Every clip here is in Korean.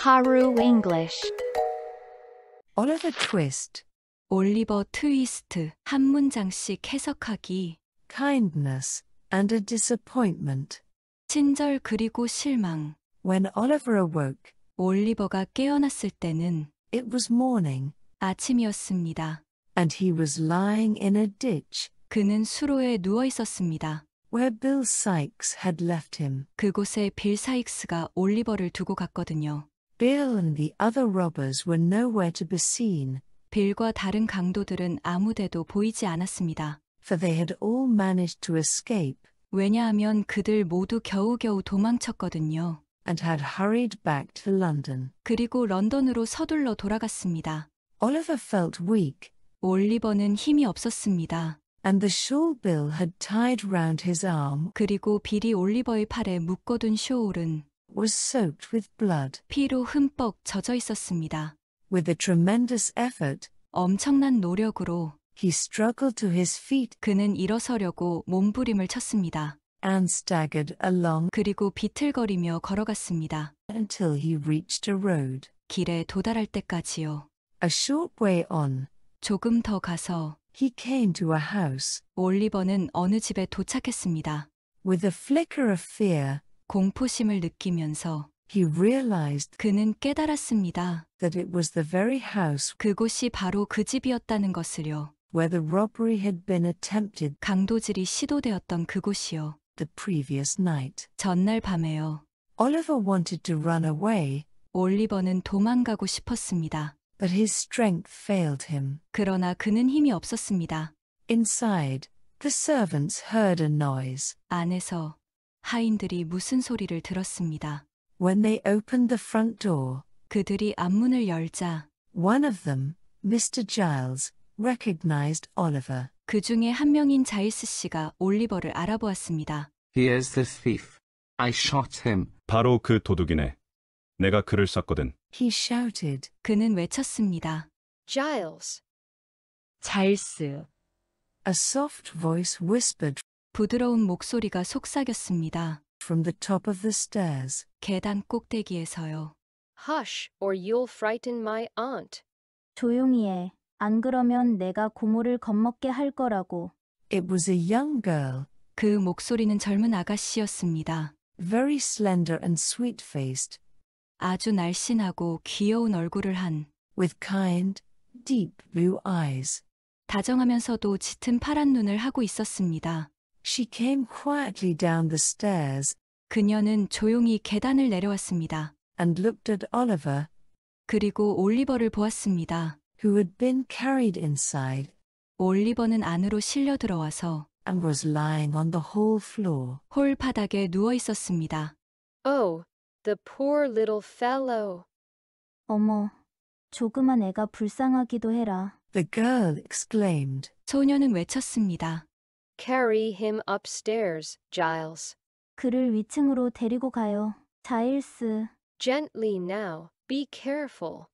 Haru English Oliver Twist 올리버 트위스트 한 문장씩 해석하기 kindness and a disappointment 친절 그리고 실망 When Oliver awoke 올리버가 깨어났을 때는 it was morning 아침이었습니다. and he was lying in a ditch 그는 수로에 누워 있었습니다. where Bill Sykes had left him. 그곳에 빌 사익스가 올리버를 두고 갔거든요. Bill and the other robbers were nowhere to be seen, 빌과 다른 강도들은 아무데도 보이지 않았습니다. for they had all managed to escape 왜냐하면 그들 모두 겨우겨우 도망쳤거든요. and had hurried back to London. 그리고 런던으로 서둘러 돌아갔습니다. Oliver felt weak, 올리버는 힘이 없었습니다. and the shawl Bill had tied round his arm 그리고 빌이 올리버의 팔에 묶어둔 쇼울은 was soaked with blood. 피로 흠뻑 젖어 있었습니다. With a tremendous effort, 엄청난 노력으로 he struggled to his feet 그는 일어서려고 몸부림을 쳤습니다. and staggered along 그리고 비틀거리며 걸어갔습니다. until he reached a road. 길에 도달할 때까지요. A short way on, 조금 더 가서 he came to a house. 올리버는 어느 집에 도착했습니다. With a flicker of fear, 공포심을 느끼면서 he realized 그는 깨달았습니다. that it was the very house 그곳이 바로 그 집이었다는 것을요. where the robbery had been attempted 강도질이 시도되었던 그곳이요. the previous night. 전날 밤에요. Oliver wanted to run away, 올리버는 도망가고 싶었습니다. but his strength failed him. 그러나 그는 힘이 없었습니다. Inside, the servants heard a noise. 안에서 하인들이 무슨 소리를 들었습니다. When they opened the front door, 그들이 앞문을 열자 one of them, Mr. Giles, recognized Oliver. 그 중에 한 명인 자일스 씨가 올리버를 알아보았습니다. He is the thief. I shot him. 바로 그 도둑이네. 내가 그를 쐈거든. He shouted. 그는 외쳤습니다. Giles. 자일스. A soft voice whispered 부드러운 목소리가 속삭였습니다. From the top of the stairs, 계단 꼭대기에서요. Hush, or you'll frighten my aunt. 조용히 해. 안 그러면 내가 고모를 겁먹게 할 거라고. it was a young girl, 그 목소리는 젊은 아가씨였습니다. very slender and sweet faced, 아주 날씬하고 귀여운 얼굴을 한 with kind, deep blue eyes. 다정하면서도 짙은 파란 눈을 하고 있었습니다. She came quietly down the stairs 그녀는 조용히 계단을 내려왔습니다. and looked at Oliver, 그리고 올리버를 보았습니다. who had been carried inside 올리버는 안으로 실려 들어와서 and was lying on the hall floor. 홀 바닥에 누워 있었습니다. Oh, the poor little fellow. 어머, 조그만 애가 불쌍하기도 해라. The girl exclaimed, 소녀는 외쳤습니다. Carry him upstairs, Giles. 그를 위층으로 데리고 가요. 자일스. Gently now, be careful.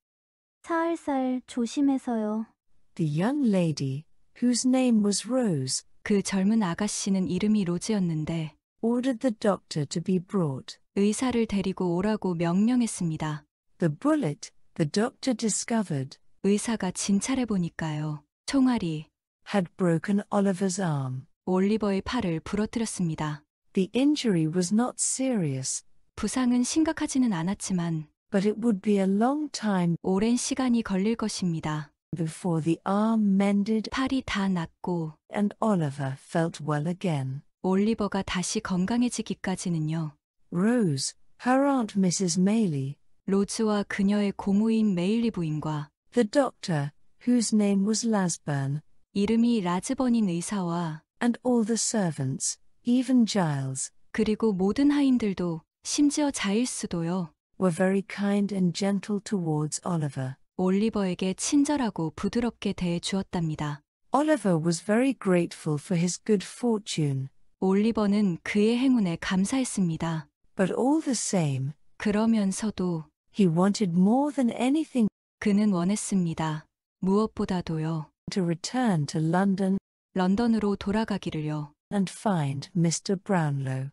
살살 조심해서요. The young lady, whose name was Rose, 그 젊은 아가씨는 이름이 로즈였는데 ordered the doctor to be brought. 의사를 데리고 오라고 명령했습니다. The bullet, the doctor discovered, 의사가 진찰해 보니까요. 총알이 had broken Oliver's arm. 올리버의 팔을 부러뜨렸습니다. The injury was not serious, 부상은 심각하지는 않았지만 but it would be a long time 오랜 시간이 걸릴 것입니다. before the arm mended 팔이 다 낫고 and Oliver felt well again. 올리버가 다시 건강해지기까지는요. Rose, her aunt Mrs. Maley, 로즈와 그녀의 고모인 메일리 부인과 the doctor, whose name was Lasburn, 이름이 라즈번인 의사와 and all the servants, even Giles, 그리고 모든 하인들도 심지어 자일스도요. were very kind and gentle towards Oliver. 올리버에게 친절하고 부드럽게 대해 주었답니다. Oliver was very grateful for his good fortune, 올리버는 그의 행운에 감사했습니다. but all the same, 그러면서도 he wanted more than anything 그는 원했습니다. 무엇보다도요. to return to London 런던으로 돌아가기를요. and find Mr. Brownlow.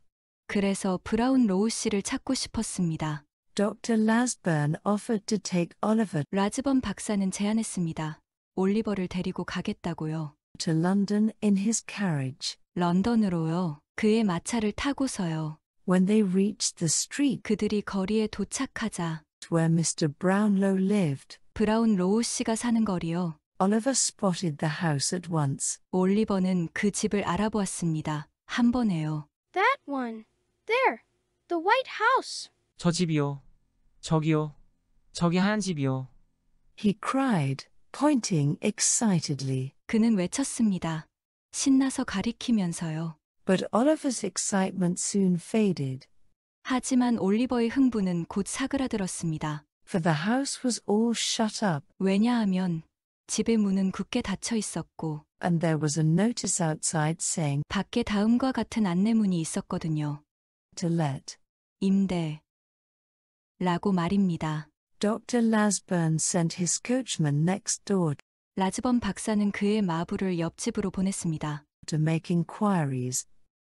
그래서 브라운 로우 씨를 찾고 싶었습니다. Dr. Lasburn offered to take Oliver 라즈번 박사는 제안했습니다. 올리버를 데리고 가겠다고요. to London in his carriage. 런던으로요. 그의 마차를 타고서요. When they reached the street 그들이 거리에 도착하자 where Mr. Brownlow lived, 브라운 로우 씨가 사는 거리요. Oliver spotted the house at once. 올리버는 그 집을 알아보았습니다. 한 번에요. That one. There. The white house. 저 집이요. 저기요. 저기 하얀 집이요. He cried, pointing excitedly. 그는 외쳤습니다. 신나서 가리키면서요. But Oliver's excitement soon faded, 하지만 올리버의 흥분은 곧 사그라들었습니다. for the house was all shut up. 왜냐하면 집의 문은 굳게 닫혀 있었고 and there was a notice outside saying 밖에 다음과 같은 안내문이 있었거든요. to let. 임대 라고 말입니다. Dr. Lasburn sent his coachman next door 라즈번 박사는 그의 마부를 옆집으로 보냈습니다. to make inquiries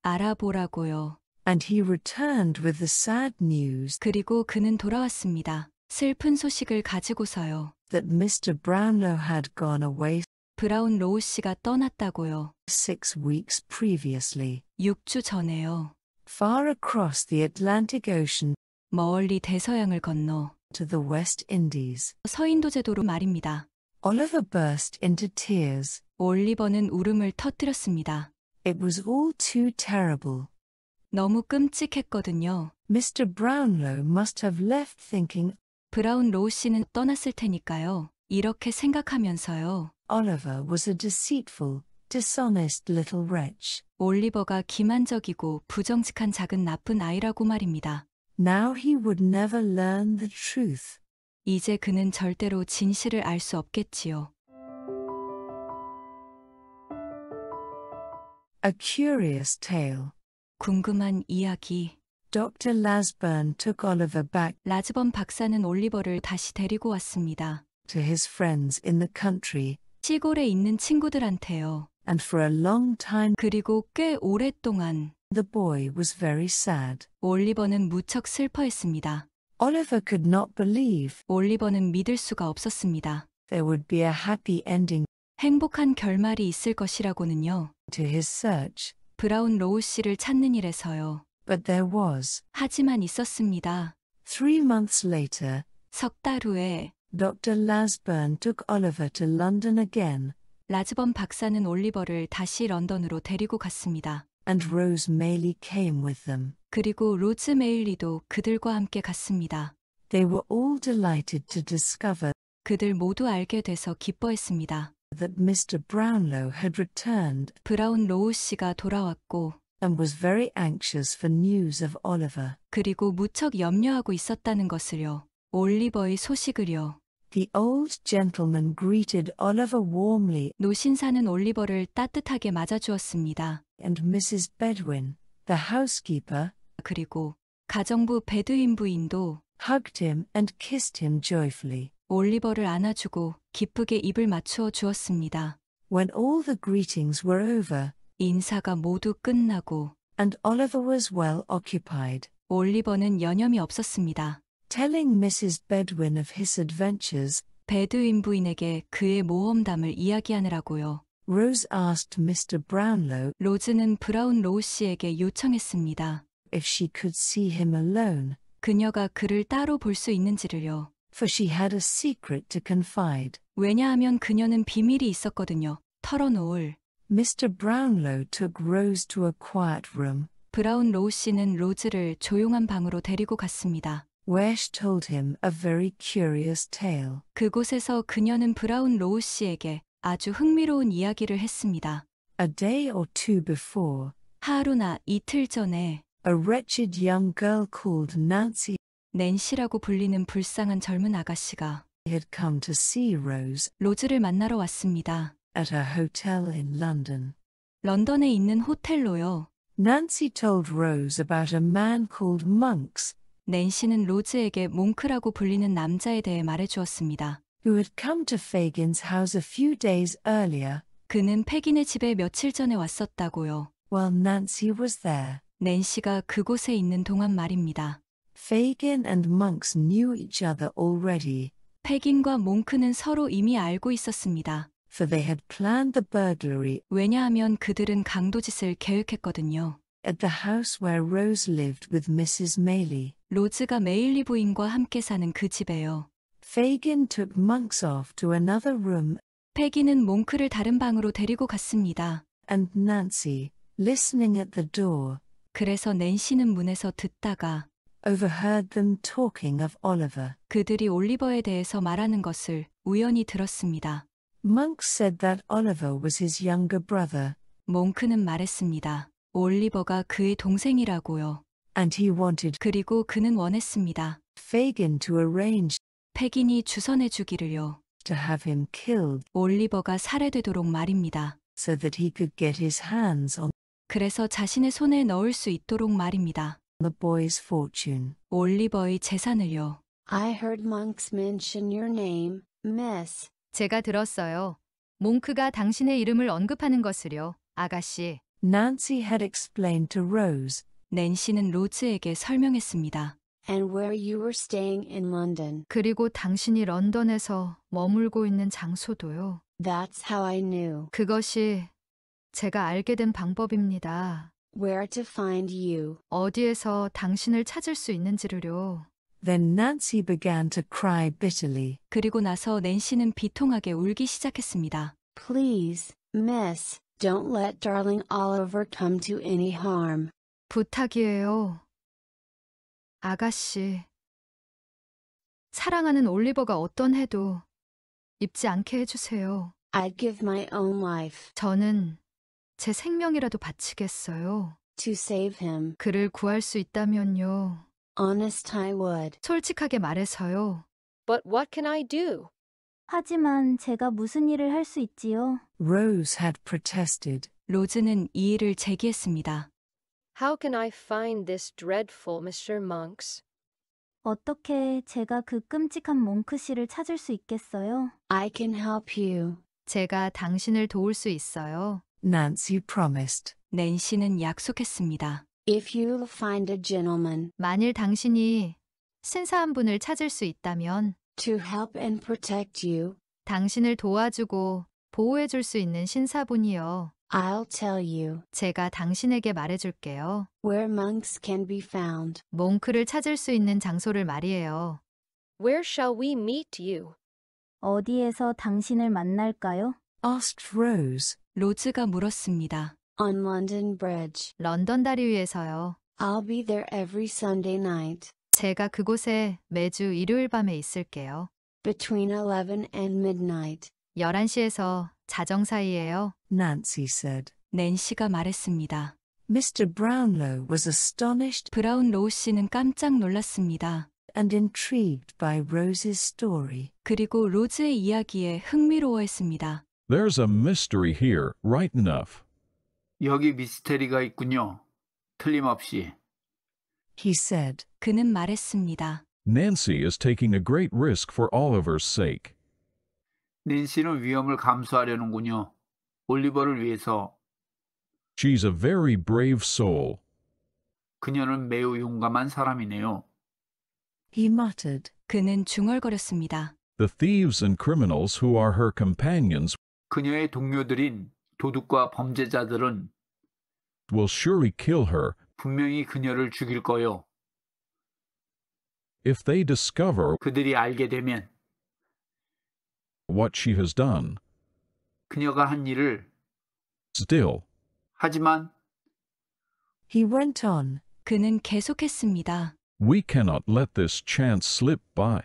알아보라고요. and he returned with the sad news 그리고 그는 돌아왔습니다. 슬픈 소식을 가지고서요. that Mr. Brownlow had gone away 브라운 로우 씨가 떠났다고요. six weeks previously, 6주 전에요. far across the Atlantic Ocean 멀리 대서양을 건너 to the West Indies. 서인도 제도로 말입니다. Oliver burst into tears. 올리버는 울음을 터뜨렸습니다. It was all too terrible. 너무 끔찍했거든요. Mr. Brownlow must have left thinking 브라운 로우 씨는 떠났을 테니까요. 이렇게 생각하면서요. Oliver was a deceitful, dishonest little wretch. 올리버가 기만적이고 부정직한 작은 나쁜 아이라고 말입니다. Now he would never learn the truth. 이제 그는 절대로 진실을 알 수 없겠지요. A curious tale. 궁금한 이야기. Dr. Lasburn took Oliver back 라즈번 박사는 올리버를 다시 데리고 왔습니다. to his friends in the country 시골에 있는 친구들한테요. and for a long time 그리고 꽤 오랫동안 the boy was very sad. 올리버는 무척 슬퍼했습니다. Oliver could not believe 올리버는 믿을 수가 없었습니다. there would be a happy ending 행복한 결말이 있을 것이라고는요. to his search. 브라운 로우 씨를 찾는 일에서요. But there was. 하지만 있었습니다. Three months later, 석달 후에 Dr. Lasburn took Oliver to London again, 라즈번 박사는 올리버를 다시 런던으로 데리고 갔습니다. and Rose Maylie came with them. 그리고 로즈 메일리도 그들과 함께 갔습니다. They were all delighted to discover 그들 모두 알게 돼서 기뻐했습니다. that Mr. Brownlow had returned 브라운 로우 씨가 돌아왔고 and was very anxious for news of Oliver. 그리고 무척 염려하고 있었다는 것을요. 올리버의 소식을요. The old gentleman greeted Oliver warmly 노신사는 올리버를 따뜻하게 맞아주었습니다. and Mrs. Bedwin, the housekeeper, 그리고 가정부 베드윈 부인도 hugged him and kissed him joyfully. 올리버를 안아주고 기쁘게 입을 맞추어 주었습니다. When all the greetings were over, 인사가 모두 끝나고 and Oliver was well occupied, 올리버는 여념이 없었습니다. telling Mrs. Bedwin of his adventures. 배드윈 부인에게 그의 모험담을 이야기하느라고요. Rose asked Mr. Brownlow 로즈는 브라운 로우 씨에게 요청했습니다. if she could see him alone, 그녀가 그를 따로 볼 수 있는지를요. for she had a secret to confide. 왜냐하면 그녀는 비밀이 있었거든요. 털어놓을. Mr. Brownlow took Rose to a quiet room, 브라운 로우 씨는 로즈를 조용한 방으로 데리고 갔습니다. where she told him a very curious tale. 그곳에서 그녀는 브라운 로우 씨에게 아주 흥미로운 이야기를 했습니다. A day or two before, 하루나 이틀 전에 a wretched young girl called Nancy 낸시라고 불리는 불쌍한 젊은 아가씨가 had come to see Rose. 로즈를 만나러 왔습니다. at a hotel in London. 런던에 있는 호텔로요. Nancy told Rose about a man called Monks 낸시는 로즈에게 몽크라고 불리는 남자에 대해 말해 주었습니다. who had come to Fagin's house a few days earlier 그는 패긴의 집에 며칠 전에 왔었다고요. while Nancy was there. 낸시가 그곳에 있는 동안 말입니다. Fagin and Monks knew each other already. 패긴과 몽크는 서로 이미 알고 있었습니다. for they had planned the burglary 왜냐하면 그들은 강도짓을 계획했거든요. at the house where Rose lived with Mrs. Maley. 로즈가 메일리 부인과 함께 사는 그 집에요. Fagin took monks off to another room 패기는 몽크를 다른 방으로 데리고 갔습니다. and Nancy, listening at the door, 그래서 낸시는 문에서 듣다가 overheard them talking of Oliver. 그들이 올리버에 대해서 말하는 것을 우연히 들었습니다. Monk said that Oliver was his younger brother, 몽크는 말했습니다. 올리버가 그의 동생이라고요. and he wanted 그리고 그는 원했습니다. Fagin to arrange 패긴이 주선해 주기를요. to have him killed 올리버가 살해되도록 말입니다. so that he could get his hands on 그래서 자신의 손에 넣을 수 있도록 말입니다. the boy's fortune. 올리버의 재산을요. I heard monks mention your name, miss, 제가 들었어요. 몽크가 당신의 이름을 언급하는 것을요, 아가씨. Nancy had explained to Rose. 낸시는 로즈에게 설명했습니다. And where you were staying in London. 그리고 당신이 런던에서 머물고 있는 장소도요. That's how I knew. 그것이 제가 알게 된 방법입니다. Where to find you. 어디에서 당신을 찾을 수 있는지를요. Then Nancy began to cry bitterly. 그리고 나서 낸시는 비통하게 울기 시작했습니다. Please, miss, don't let darling Oliver come to any harm. 부탁이에요. 아가씨. 사랑하는 올리버가 어떤 해도 입지 않게 해주세요. I'd give my own life 저는 제 생명이라도 바치겠어요. to save him. 그를 구할 수 있다면요. Honest I would. 솔직하게 말해서요. But what can I do? 하지만 제가 무슨 일을 할 수 있지요? Rose had protested. 로즈는 이 일을 제기했습니다. How can I find this dreadful Mr. Monks? 어떻게 제가 그 끔찍한 몽크 씨를 찾을 수 있겠어요? I can help you. 제가 당신을 도울 수 있어요. Nancy promised. 낸시는 약속했습니다. If you'll find a gentleman 만일 당신이 신사한 분을 찾을 수 있다면 to help and protect you, 당신을 도와주고 보호해 줄 수 있는 신사분이요. I'll tell you 제가 당신에게 말해줄게요. where monks can be found. 몽크를 찾을 수 있는 장소를 말이에요. Where shall we meet you? 어디에서 당신을 만날까요? asked Rose. 로즈가 물었습니다. On London Bridge. 런던 다리 위에서요. I'll be there every Sunday night. 제가 그곳에 매주 일요일 밤에 있을게요. Between 11 and midnight. 11시에서 자정 사이에요. Nancy said. 낸시가 말했습니다. Mr. Brownlow was astonished 브라운 로우 씨는 깜짝 놀랐습니다. and intrigued by Rose's story. 그리고 로즈의 이야기에 흥미로워했습니다. There's a mystery here, right enough. 여기 미스테리가 있군요. 틀림없이. He said. 그는 말했습니다. Nancy is taking a great risk for Oliver's sake. 닌씨는 위험을 감수하려는군요. 올리버를 위해서. She's a very brave soul. 그녀는 매우 용감한 사람이네요. He muttered. 그는 중얼거렸습니다. The thieves and criminals who are her companions 그녀의 동료들인 도둑과 범죄자들은 will surely kill her 분명히 그녀를 죽일 거요. If they discover 그들이 알게 되면 what she has done, 그녀가 한 일을 still 하지만 He went on. 그는 계속했습니다. we cannot let this chance slip by.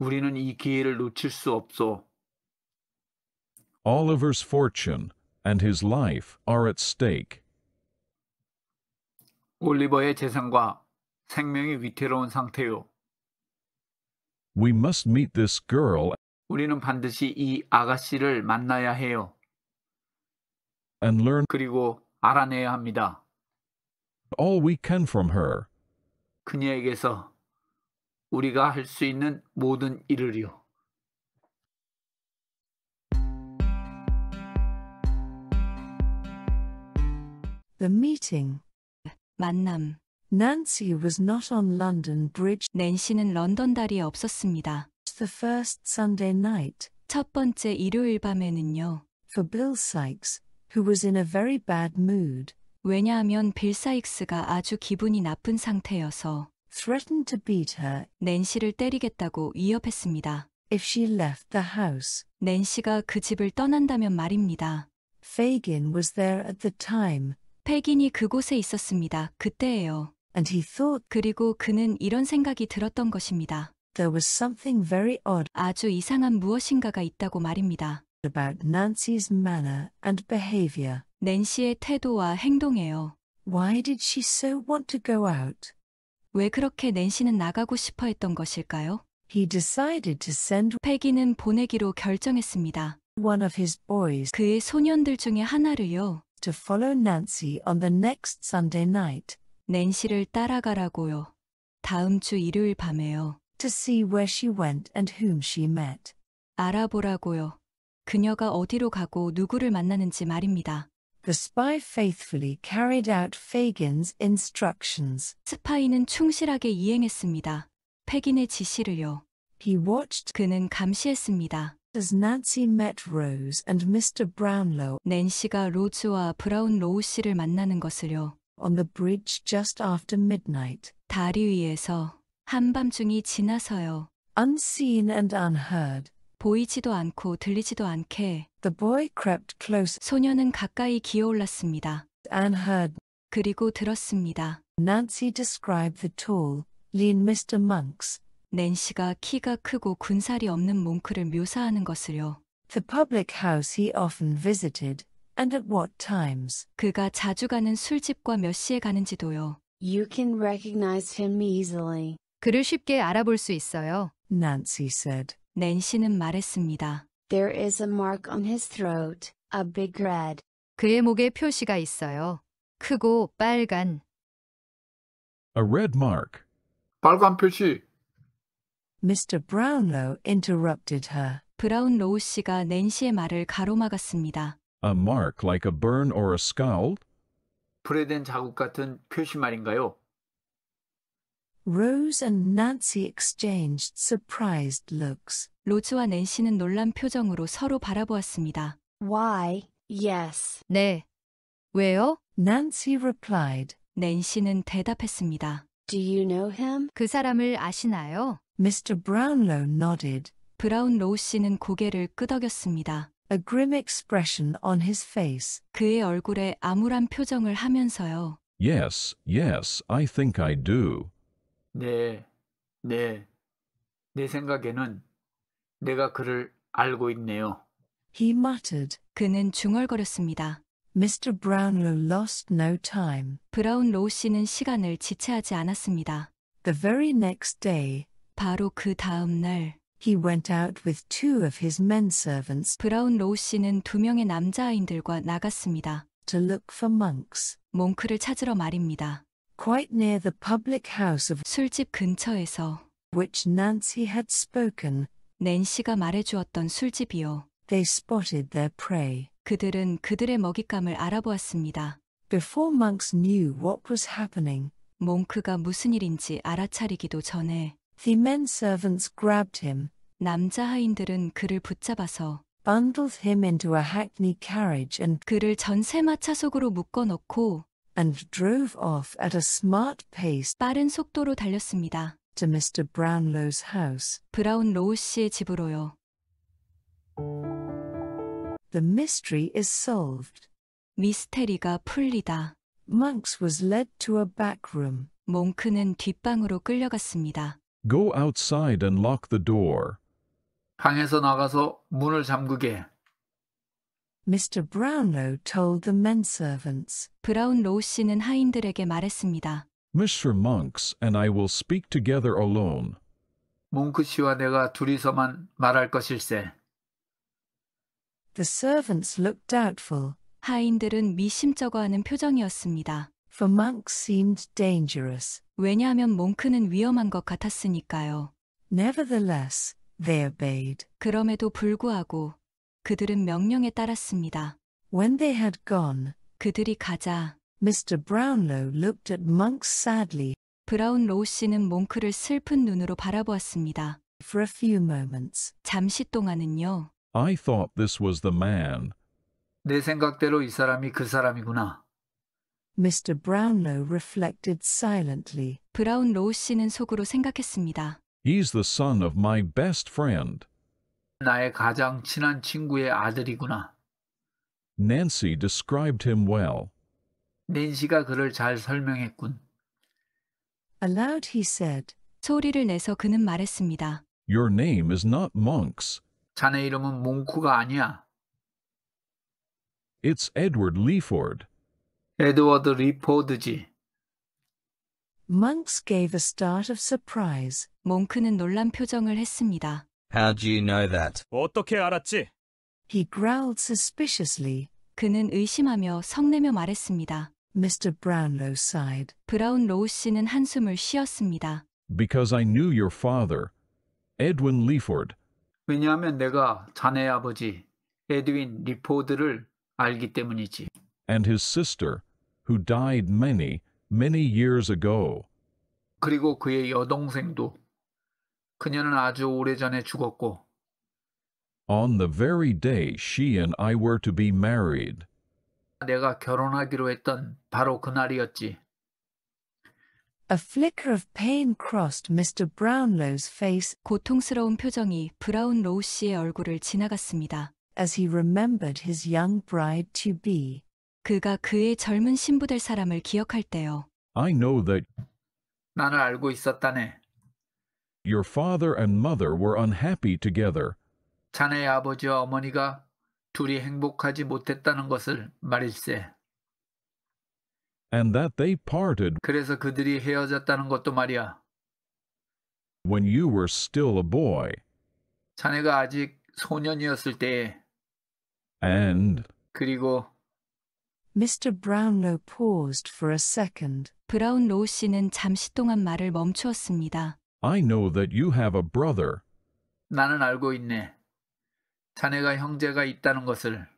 우리는 이 기회를 놓칠 수 없소. Oliver's fortune and his life are at stake. 올리버의 재산과 생명이 위태로운 상태요. We must meet this girl. 우리는 반드시 이 아가씨를 만나야 해요. And learn 그리고 알아내야 합니다. All we can from her. 그녀에게서 우리가 할 수 있는 모든 일을요. The meeting. 만남. Nancy was not on London Bridge. Nancy는 런던 다리에 없었습니다. The first Sunday night. 첫 번째 일요일 밤에는요. For Bill Sykes, who was in a very bad mood. 왜냐하면 빌 사익스가 아주 기분이 나쁜 상태여서 threatened to beat her 낸시를 때리겠다고 위협했습니다. if she left the house. 낸시가 그 집을 떠난다면 말입니다. Fagin was there at the time, 펠긴이 그곳에 있었습니다. 그때예요. and he thought 그리고 그는 이런 생각이 들었던 것입니다. there was something very odd 아주 이상한 무엇인가가 있다고 말입니다. about Nancy's manner and behavior. 낸시의 태도와 행동에요. Why did she so want to go out? 왜 그렇게 낸시는 나가고 싶어 했던 것일까요? He decided to send 펠기는 보내기로 결정했습니다. one of his boys 그의 소년들 중에 하나를요. to follow Nancy on the next Sunday night 낸시를 따라가라고요. 다음 주 일요일 밤에요. to see where she went and whom she met. 알아보라고요. 그녀가 어디로 가고 누구를 만나는지 말입니다. The spy faithfully carried out Fagin's instructions. 스파이는 충실하게 이행했습니다. 패긴의 지시를요. He watched 그는 감시했습니다. As Nancy met Rose and Mr. Brownlow 낸시가 로즈와 브라운 로우 씨를 만나는 것을요. on the bridge just after midnight, 다리 위에서 한밤중이 지나서요. unseen and unheard, 보이지도 않고 들리지도 않게 the boy crept close 소녀는 가까이 기어올랐습니다. and heard. 그리고 들었습니다. Nancy described the tall, lean Mr. Monks 낸시가 키가 크고 군살이 없는 몽크를 묘사하는 것을요. The public house he often visited, and at what times. 그가 자주 가는 술집과 몇 시에 가는지도요. You can recognize him easily. 그를 쉽게 알아볼 수 있어요. Nancy said. 낸시는 말했습니다. There is a mark on his throat, a big red. 그의 목에 표시가 있어요. 크고 빨간. A red mark. 빨간 표시. Mr. Brownlow interrupted her. 브라운로우 씨가 낸시의 말을 가로막았습니다. A mark like a burn or a scowl? 불에된 자국 같은 표시말인가요? Rose and Nancy exchanged surprised looks. 로즈와 낸시는 놀란 표정으로 서로 바라보았습니다. Why? Yes. 네. 왜요? Nancy replied. 낸시는 대답했습니다. Do you know him? 그 사람을 아시나요? Mr. Brownlow nodded, 브라운로우 씨는 고개를 끄덕였습니다. a grim expression on his face. 그의 얼굴에 암울한 표정을 하면서요. Yes, yes, I think I do. 네, 네. 내 생각에는 내가 그를 알고 있네요. He muttered, 그는 중얼거렸습니다. Mr. Brownlow lost no time. 브라운로우 씨는 시간을 지체하지 않았습니다. The very next day, 바로 그 다음 날 he went out with two of his men servants 브라운로우 씨는 두 명의 남자아이들과 나갔습니다. to look for monks. 몽크를 찾으러 말입니다. Quite near the public house of 술집 근처에서 which Nancy had spoken, 낸시가 말해주었던 술집이요. They spotted their prey. 그들은 그들의 먹잇감을 알아보았습니다. Before monks knew what was happening, 몽크가 무슨 일인지 알아차리기도 전에 the men servants grabbed him, 남자 하인들은 그를 붙잡아서 bundled him into a hackney carriage and, 그를 전세마차 속으로 묶어 넣고 and drove off at a smart pace 빠른 속도로 달렸습니다. to Mr. Brownlow's house. 브라운 로우 씨의 집으로요. The mystery is solved. 미스테리가 풀리다. Monks was led to a back room. 몽크는 뒷방으로 끌려갔습니다. Go outside and lock the door. 방에서 나가서 문을 잠그게. Mr. Brownlow told the men servants. 브라운로우 씨는 하인들에게 말했습니다. Mr. Monks and I will speak together alone. 몽크 씨와 내가 둘이서만 말할 것일세. The servants looked doubtful. 하인들은 미심쩍어하는 표정이었습니다. For monk seemed dangerous. 왜냐하면 몽크는 위험한 것 같았으니까요. Nevertheless, they obeyed. 그럼에도 불구하고 그들은 명령에 따랐습니다. When they had gone, 그들이 가자 Mr. Brownlow looked at Monk sadly 브라운 로우 씨는 몽크를 슬픈 눈으로 바라보았습니다. for a few moments. 잠시 동안은요. I thought this was the man. 내 생각대로 이 사람이 그 사람이구나. Mr. Brownlow reflected silently. 브라운 씨는 속으로 생각했습니다. He's the son of my best friend. 나의 가장 친한 친구의 아들이구나. Nancy described him well. 낸시가 그를 잘 설명했군. Aloud he said. 소리를 내서 그는 말했습니다. Your name is not Monks. 자네 이름은 몽크가 아니야. It's Edward Leaford. 에드워드 리포드지. Monks gave a start of surprise. 몽크는 놀란 표정을 했습니다. How do you know that? 어떻게 알았지? He growled suspiciously. 그는 의심하며 성내며 말했습니다. Mr. Brownlow sighed. 브라운 로우 씨는 한숨을 쉬었습니다. Because I knew your father, Edwin Leaford. 왜냐하면 내가 자네 아버지 에드윈 리포드를 알기 때문이지. And his sister, who died many, many years ago. 그리고 그의 여동생도 그녀는 아주 오래전에 죽었고. On the very day she and I were to be married. 내가 결혼하기로 했던 바로 그날이었지. A flicker of pain crossed Mr. Brownlow's face 고통스러운 표정이 브라운 로우 씨의 얼굴을 지나갔습니다. as he remembered his young bride to be. 그가 그의 젊은 신부 될 사람을 기억할 때요. I know that 나는 알고 있었다네. your father and mother were unhappy together. 자네의 아버지와 어머니가 둘이 행복하지 못했다는 것을 말일세 and that they parted 그래서 그들이 헤어졌다는 것도 말이야. when you were still a boy, 자네가 아직 소년이었을 and 그리고 Mr. Brownlow paused for a second. 씨는 잠시 동안 말을 멈추었습니다. I know that you have a brother. 나는 알고 있네. 자네가 형제가 있다는 것을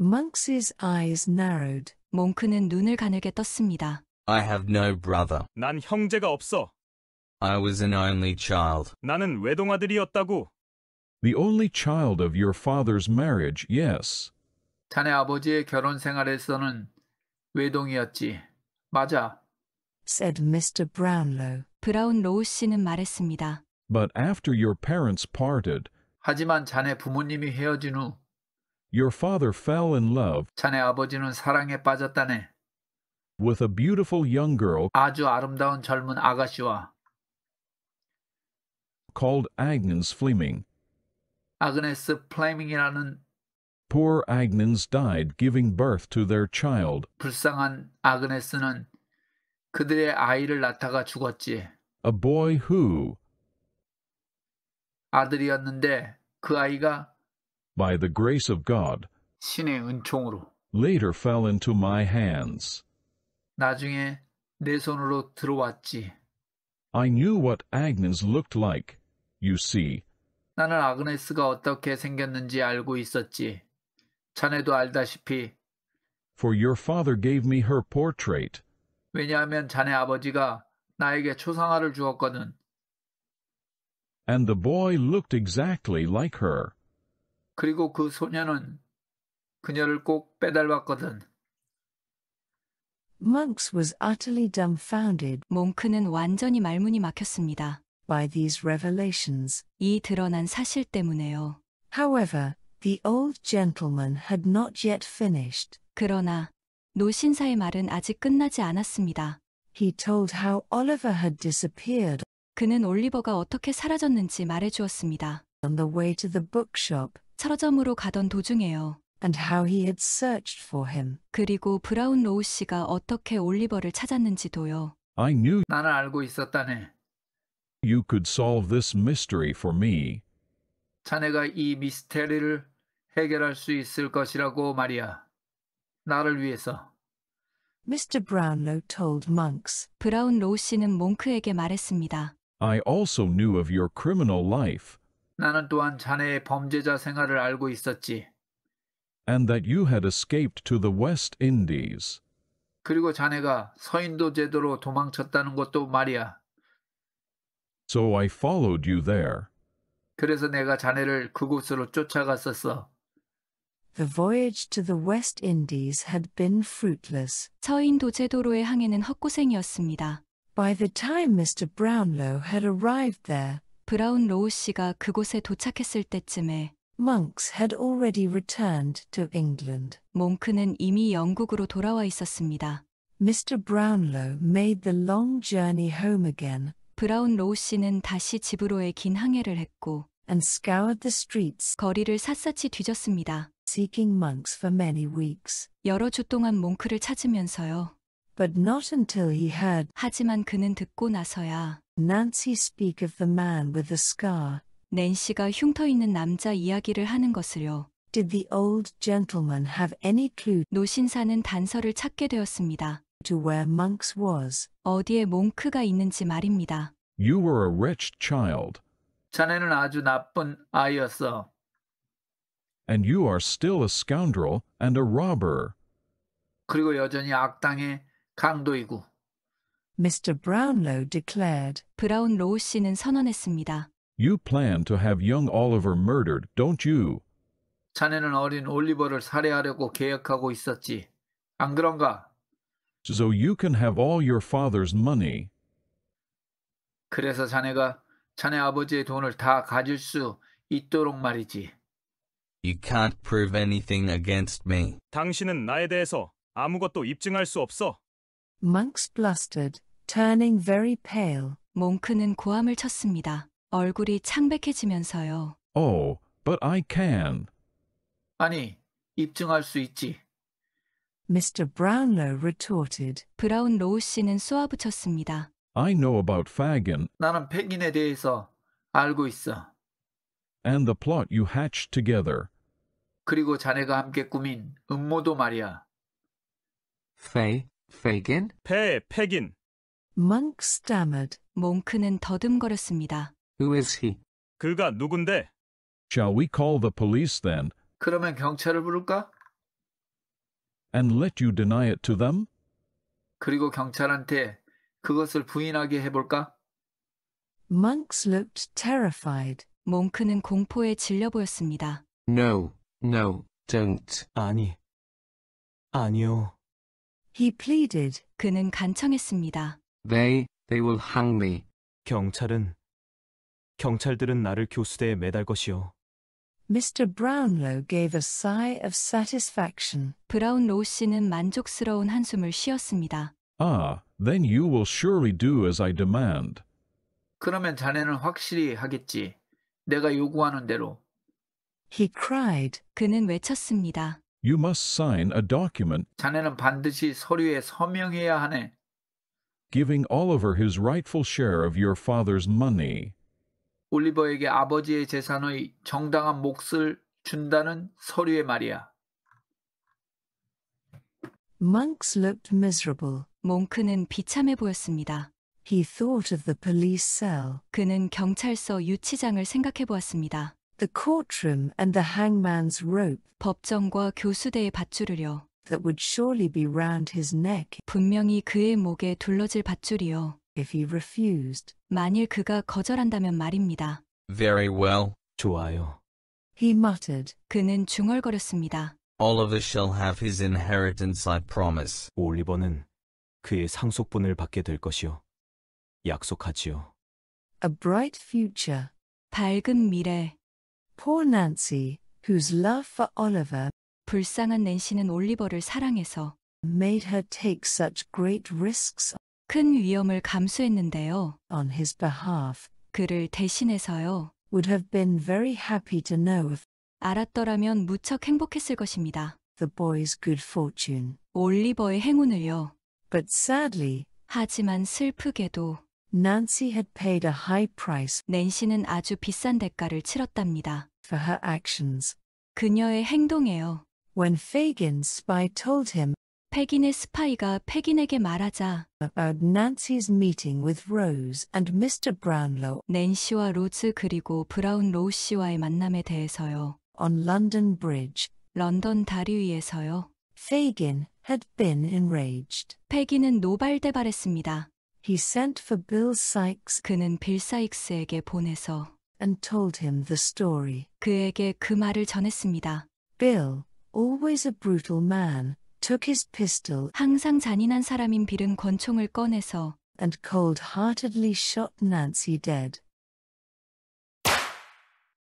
Monk's eyes narrowed. 몽크는 눈을 가늘게 떴습니다. I have no brother. 난 형제가 없어. I was an only child. 나는 외동아들이었다고. The only child of your father's marriage, yes. 자네 아버지의 결혼 생활에서는 외동이었지. 맞아. said Mr. Brownlow. 브라운 로우 씨는 말했습니다. But after your parents parted, 하지만 자네 부모님이 헤어진 후 Your father fell in love 자네 아버지는 사랑에 빠졌다네. with a beautiful young girl 아주 아름다운 젊은 아가씨와 called Agnes Fleming. Poor Agnes died giving birth to their child, 불쌍한 아그네스는 그들의 아이를 낳다가 죽었지. a boy who, 아들이었는데 그 아이가 by the grace of God, later fell into my hands. 나중에 내 손으로 들어왔지. I knew what Agnes looked like, you see. 나는 아그네스가 어떻게 생겼는지 알고 있었지. 자네도 알다시피. For your father gave me her portrait. 왜냐하면 자네 아버지가 나에게 초상화를 주었거든. And the boy looked exactly like her. 그리고 그 소녀는 그녀를 꼭 빼닮았거든. Monks was utterly dumbfounded 몽크는 완전히 말문이 막혔습니다. by these revelations. 이 드러난 사실 때문에요. However, the old gentleman had not yet finished. 그러나 노신사의 말은 아직 끝나지 않았습니다. He told how Oliver had disappeared 그는 올리버가 어떻게 사라졌는지 말해 주었습니다. on the way to the bookshop 서점으로 가던 도중에요. and how he had searched for him. 그리고 브라운 로우 씨가 어떻게 올리버를 찾았는지도요. I knew 나는 알고 있었다네. you could solve this mystery for me. 자네가 이 미스테리를 해결할 수 있을 것이라고 말이야. 나를 위해서. Mr. Brownlow told monks, 브라운 로우 씨는 몽크에게 말했습니다. I also knew of your criminal life. 나는 또한 자네의 범죄자 생활을 알고 있었지. And that you had escaped to the West Indies. 그리고 자네가 서인도 제도로 도망쳤다는 것도 말이야. So I followed you there. 그래서 내가 자네를 그곳으로 쫓아갔었어. The voyage to the West Indies had been fruitless. 서인도 제도로의 항해는 헛고생이었습니다. By the time Mr. Brownlow had arrived there, 브라운 로우 씨가 그곳에 도착했을 때쯤에 Monks had already returned to England. 몽크는 이미 영국으로 돌아와 있었습니다. Mr. Brownlow made the long journey home again 브라운 로우 씨는 다시 집으로의 긴 항해를 했고 and scoured the streets 거리를 샅샅이 뒤졌습니다. seeking monks for many weeks. 여러 주 동안 몽크를 찾으면서요. But not until he heard 하지만 그는 듣고 나서야 Nancy speak of the man with the scar. 낸시가 흉터 있는 남자 이야기를 하는 것을요. Did the old gentleman have any clue 노신사는 단서를 찾게 되었습니다. to where Monks was? 어디에 몽크가 있는지 말입니다. You were a wretched child, 자네는 아주 나쁜 아이였어. and you are still a scoundrel and a robber. 그리고 여전히 악당의 강도이고 Mr. Brownlow declared. 브라운로우 씨는 선언했습니다. You plan to have young Oliver murdered, don't you? 자네는 어린 올리버를 살해하려고 계획하고 있었지. 안 그런가? So you can have all your father's money. 그래서 자네가 자네 아버지의 돈을 다 가질 수 있도록 말이지. You can't prove anything against me. 당신은 나에 대해서 아무것도 입증할 수 없어. Monks blustered, turning very pale. 몽크는 고함을 쳤습니다. 얼굴이 창백해지면서요. Oh, but I can. 아니, 입증할 수 있지. Mr. Brownlow retorted. 브라운 로우 씨는 쏘아붙였습니다. I know about Fagin 나는 펭귄에 대해서 알고 있어. and the plot you hatched together. 그리고 자네가 함께 꾸민 음모도 말이야. Faye, Fagin? 폐, 폐긴. Monk stammered. 몽크는 더듬거렸습니다. Who is he? 그가 누군데? Shall we call the police then, 그러면 경찰을 부를까? and let you deny it to them? 그리고 경찰한테 그것을 부인하게 해볼까? Monks looked terrified. 몽크는 공포에 질려 보였습니다. No, no, don't. 아니, 아니요. He pleaded. 그는 간청했습니다. They, they will hang me. 경찰은 경찰들은 나를 교수대에 매달 것이요. Mr. Brownlow gave a sigh of satisfaction. 브라운 로우 씨는 만족스러운 한숨을 쉬었습니다. Ah, then you will surely do as I demand. 그러면 자네는 확실히 하겠지. 내가 요구하는 대로. He cried. 그는 외쳤습니다. You must sign a document 자네는 반드시 서류에 서명해야 하네. giving Oliver his rightful share of your father's money. 올리버에게 아버지의 재산의 정당한 몫을 준다는 서류에 말이야. Monks looked miserable. 몽크는 비참해 보였습니다. He thought of the police cell. 그는 경찰서 유치장을 생각해 보았습니다 the courtroom and the hangman's rope 법정과 교수대의 밧줄을요. that would surely be round his neck 분명히 그의 목에 둘러질 밧줄이요. if he refused. 만일 그가 거절한다면 말입니다. Very well, 좋아요. He muttered, 그는 중얼거렸습니다. Oliver shall have his inheritance, I promise. 올리버는 그의 상속분을 받게 될 것이요. 약속하지요. a bright future. 밝은 미래. Poor Nancy, whose love for Oliver 불쌍한 낸시는 올리버를 사랑해서 made her take such great risks 큰 위험을 감수했는데요. on his behalf, 그를 대신해서요. would have been very happy to know of 알았더라면 무척 행복했을 것입니다. the boy's good fortune. 올리버의 행운을요. But sadly, 하지만 슬프게도 Nancy had paid a high price 낸시는 아주 비싼 대가를 치렀답니다. for her actions. 그녀의 행동에요. When Fagin's spy told him 패긴의 스파이가 패긴에게 말하자 about Nancy's meeting with Rose and Mr. Brownlow 낸시와 로즈 그리고 브라운 로우 씨와의 만남에 대해서요. on London Bridge, 런던 다리 위에서요. Fagin had been enraged. 노발대발했습니다 he sent for Bill Sykes 그는 빌 사이크스에게 보내서 and told him the story. 그에게 그 말을 전했습니다. Bill, always a brutal man, took his pistol 항상 잔인한 사람인 빌은 권총을 꺼내서 and cold-heartedly shot Nancy dead.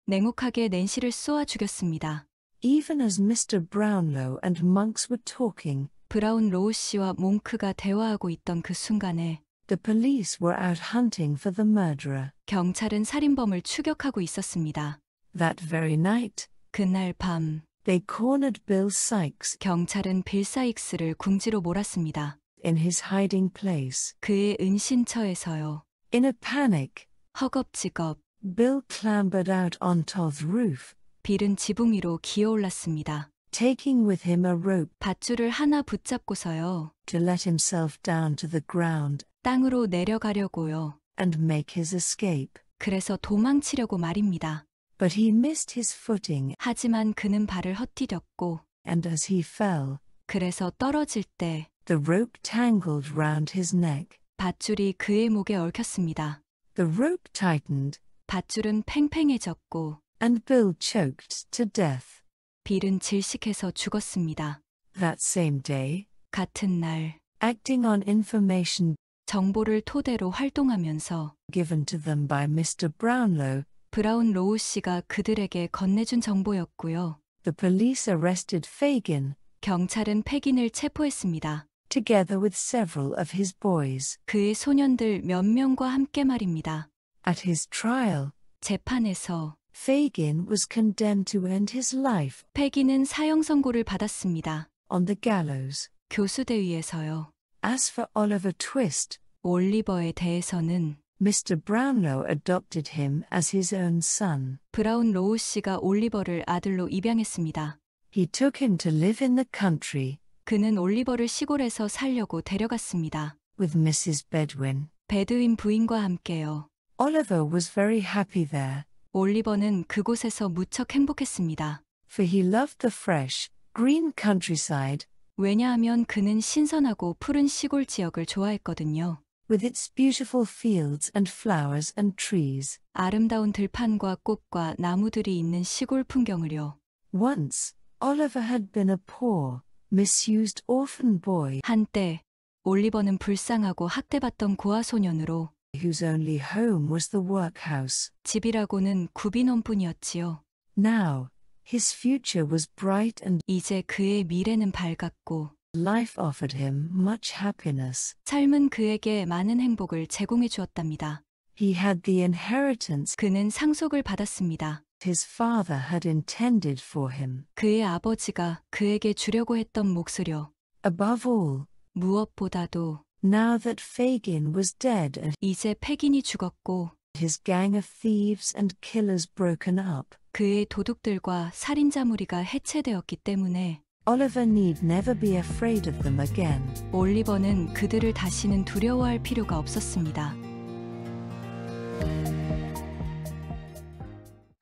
냉혹하게 낸시를 쏘아 죽였습니다. Even as Mr. Brownlow and monks were talking, 브라운 로우 씨와 몽크가 대화하고 있던 그 순간에 the police were out hunting for the murderer. 경찰은 살인범을 추격하고 있었습니다. That very night, 그날 밤 they cornered Bill Sykes 경찰은 빌 사익스를 궁지로 몰았습니다. in his hiding place. 그의 은신처에서요. In a panic, 허겁지겁 Bill clambered out onto the roof, 빌은 지붕 위로 기어올랐습니다. taking with him a rope 밧줄을 하나 붙잡고서요. to let himself down to the ground 땅으로 내려가려고요. and make his escape. 그래서 도망치려고 말입니다. But he missed his footing, 하지만 그는 발을 헛디뎠고 and as he fell, 그래서 떨어질 때 the rope tangled round his neck. 밧줄이 그의 목에 얽혔습니다. The rope tightened, 밧줄은 팽팽해졌고 and Bill choked to death. 빌은 질식해서 죽었습니다. That same day, 같은 날 acting on information 정보를 토대로 활동하면서 given to them by Mr. Brownlow, 브라운 로우 씨가 그들에게 건네준 정보였고요. the police arrested Fagin, 경찰은 패긴을 체포했습니다. together with several of his boys. 그의 소년들 몇 명과 함께 말입니다. At his trial, 재판에서 Fagin was condemned to end his life 패기는 사형 선고를 받았습니다. on the gallows. 교수대위에서요. As for Oliver Twist, 올리버에 대해서는 Mr. Brownlow adopted him as his own son. 브라운 로우 씨가 올리버를 아들로 입양했습니다. He took him to live in the country 그는 올리버를 시골에서 살려고 데려갔습니다. with Mrs. Bedwin. 베드윈 부인과 함께요. Oliver was very happy there, 올리버는 그곳에서 무척 행복했습니다. for he loved the fresh, green countryside 왜냐하면 그는 신선하고 푸른 시골 지역을 좋아했거든요. with its beautiful fields and flowers and trees. 아름다운 들판과 꽃과 나무들이 있는 시골 풍경을요. Once, Oliver had been a poor, misused orphan boy 한때 올리버는 불쌍하고 학대받던 고아 소년으로 whose only home was the workhouse. 집이라고는 구비원뿐이었지요. Now, His future was bright and 이제 그의 미래는 밝았고 life offered him much happiness. 삶은 그에게 많은 행복을 제공해 주었답니다. He had the inheritance 그는 상속을 받았습니다. his father had intended for him. 그의 아버지가 그에게 주려고 했던 몫으려. Above all, 무엇보다도 now that Fagin was dead and 이제 패긴이 죽었고 his gang of thieves and killers broken up, 그의 도둑들과 살인자 무리가 해체되었기 때문에 Oliver need never be afraid of them again. 올리버는 그들을 다시는 두려워할 필요가 없었습니다.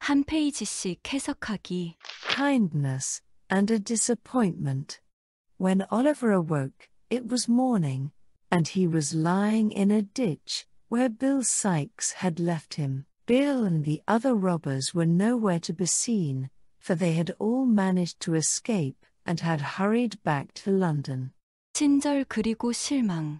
한 페이지씩 해석하기 Kindness and a disappointment. When Oliver awoke, it was morning, and he was lying in a ditch where Bill Sykes had left him. Bill and the other robbers were nowhere to be seen, for they had all managed to escape and had hurried back to London. 친절 그리고 실망.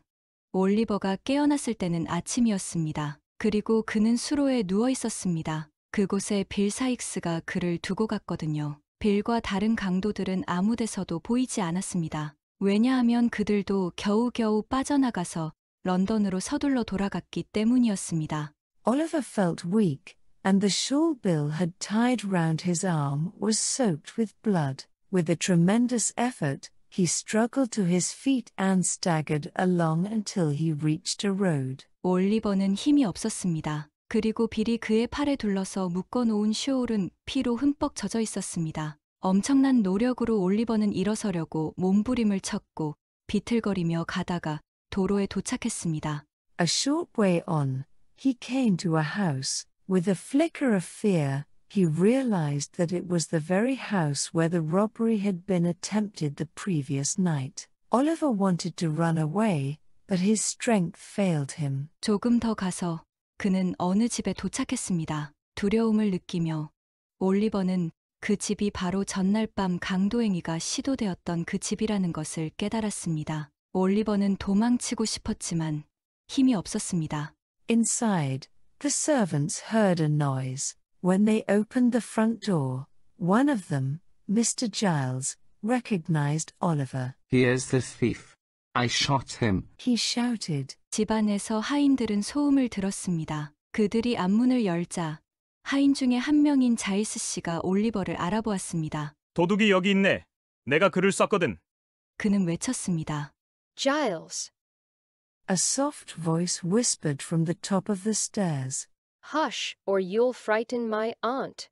올리버가 깨어났을 때는 아침이었습니다. 그리고 그는 수로에 누워 있었습니다. 그곳에 빌 사익스가 그를 두고 갔거든요. 빌과 다른 강도들은 아무 데서도 보이지 않았습니다. 왜냐하면 그들도 겨우겨우 빠져나가서 런던으로 서둘러 돌아갔기 때문이었습니다. Oliver felt weak, and the shawl Bill had tied round his arm was soaked with blood. With a tremendous effort, he struggled to his feet and staggered along until he reached a road. 올리버는 힘이 없었습니다. 그리고 빌이 그의 팔에 둘러서 묶어놓은 쇼울은 피로 흠뻑 젖어 있었습니다. 엄청난 노력으로 올리버는 일어서려고 몸부림을 쳤고 비틀거리며 가다가 도로에 도착했습니다. A short way on, he came to a house. With a flicker of fear, he realized that it was the very house where the robbery had been attempted the previous night. Oliver wanted to run away, but his strength failed him. 조금 더 가서 그는 어느 집에 도착했습니다. 두려움을 느끼며 올리버는 그 집이 바로 전날 밤 강도행위가 시도되었던 그 집이라는 것을 깨달았습니다. 올리버는 도망치고 싶었지만 힘이 없었습니다. Inside, the servants heard a noise. When they opened the front door, one of them, Mr. Giles, recognized Oliver. He is the thief. I shot him. He shouted. 집안에서 하인들은 소음을 들었습니다. 그들이 앞문을 열자 하인 중에 한 명인 자이스 씨가 올리버를 알아보았습니다. 도둑이 여기 있네. 내가 그를 쐈거든. 그는 외쳤습니다. Giles, a soft voice whispered from the top of the stairs. Hush, or you'll frighten my aunt.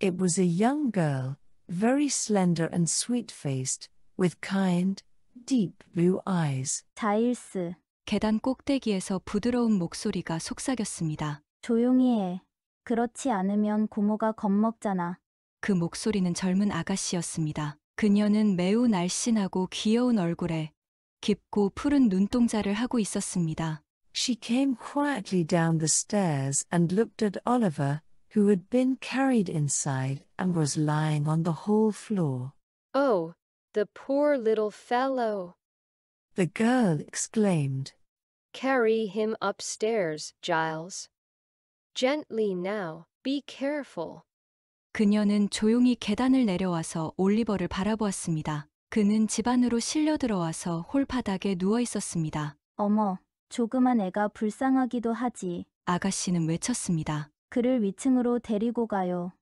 It was a young girl, very slender and sweet faced, with kind, deep blue eyes. 다일스, 계단 꼭대기에서 부드러운 목소리가 속삭였습니다. 조용히 해. 그렇지 않으면 고모가 겁먹잖아. 그 목소리는 젊은 아가씨였습니다. 그녀는 매우 날씬하고 귀여운 얼굴에 깊고 푸른 눈동자를 하고 있었습니다. She came quietly down the stairs and looked at Oliver, who had been carried inside and was lying on the hall floor. Oh, the poor little fellow! The girl exclaimed. Carry him upstairs, Giles. Gently now, be careful. 그녀는 조용히 계단을 내려와서 올리버를 바라보았습니다. 그는 집 안으로 실려 들어와서 홀 바닥에 누워 있었습니다. 어머, 조그만 애가 불쌍하기도 하지. 아가씨는 외쳤습니다. 그를 위층으로 데리고 가요.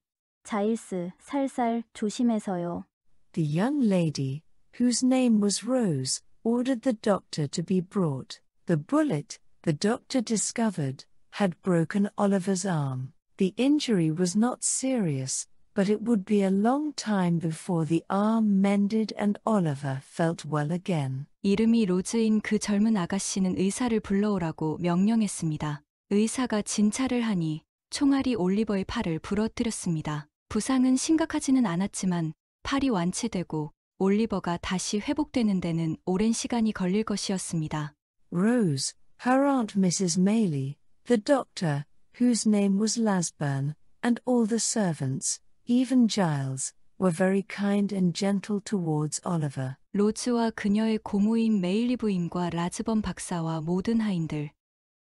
자일스, 살살, 조심해서요. The young lady, whose name was Rose, ordered the doctor to be brought. The bullet, the doctor discovered, had broken Oliver's arm. The injury was not serious, but it would be a long time before the arm mended and Oliver felt well again. 이름이 로즈인 그 젊은 아가씨는 의사를 불러오라고 명령했습니다. 의사가 진찰을 하니 총알이 올리버의 팔을 부러뜨렸습니다. 부상은 심각하지는 않았지만 팔이 완치되고 올리버가 다시 회복되는 데는 오랜 시간이 걸릴 것이었습니다. Rose, her aunt Mrs. Maley, the doctor, whose name was Lasburn, and all the servants, even Giles, were very kind and gentle towards Oliver. 로즈와 그녀의 고모인 메일리 부인과 라즈번 박사와 모든 하인들,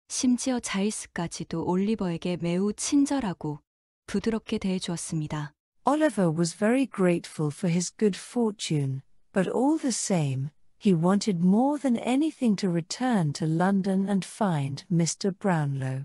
심지어 자일스까지도 올리버에게 매우 친절하고 부드럽게 대해주었습니다. Oliver was very grateful for his good fortune, but all the same, he wanted more than anything to return to London and find Mr. Brownlow.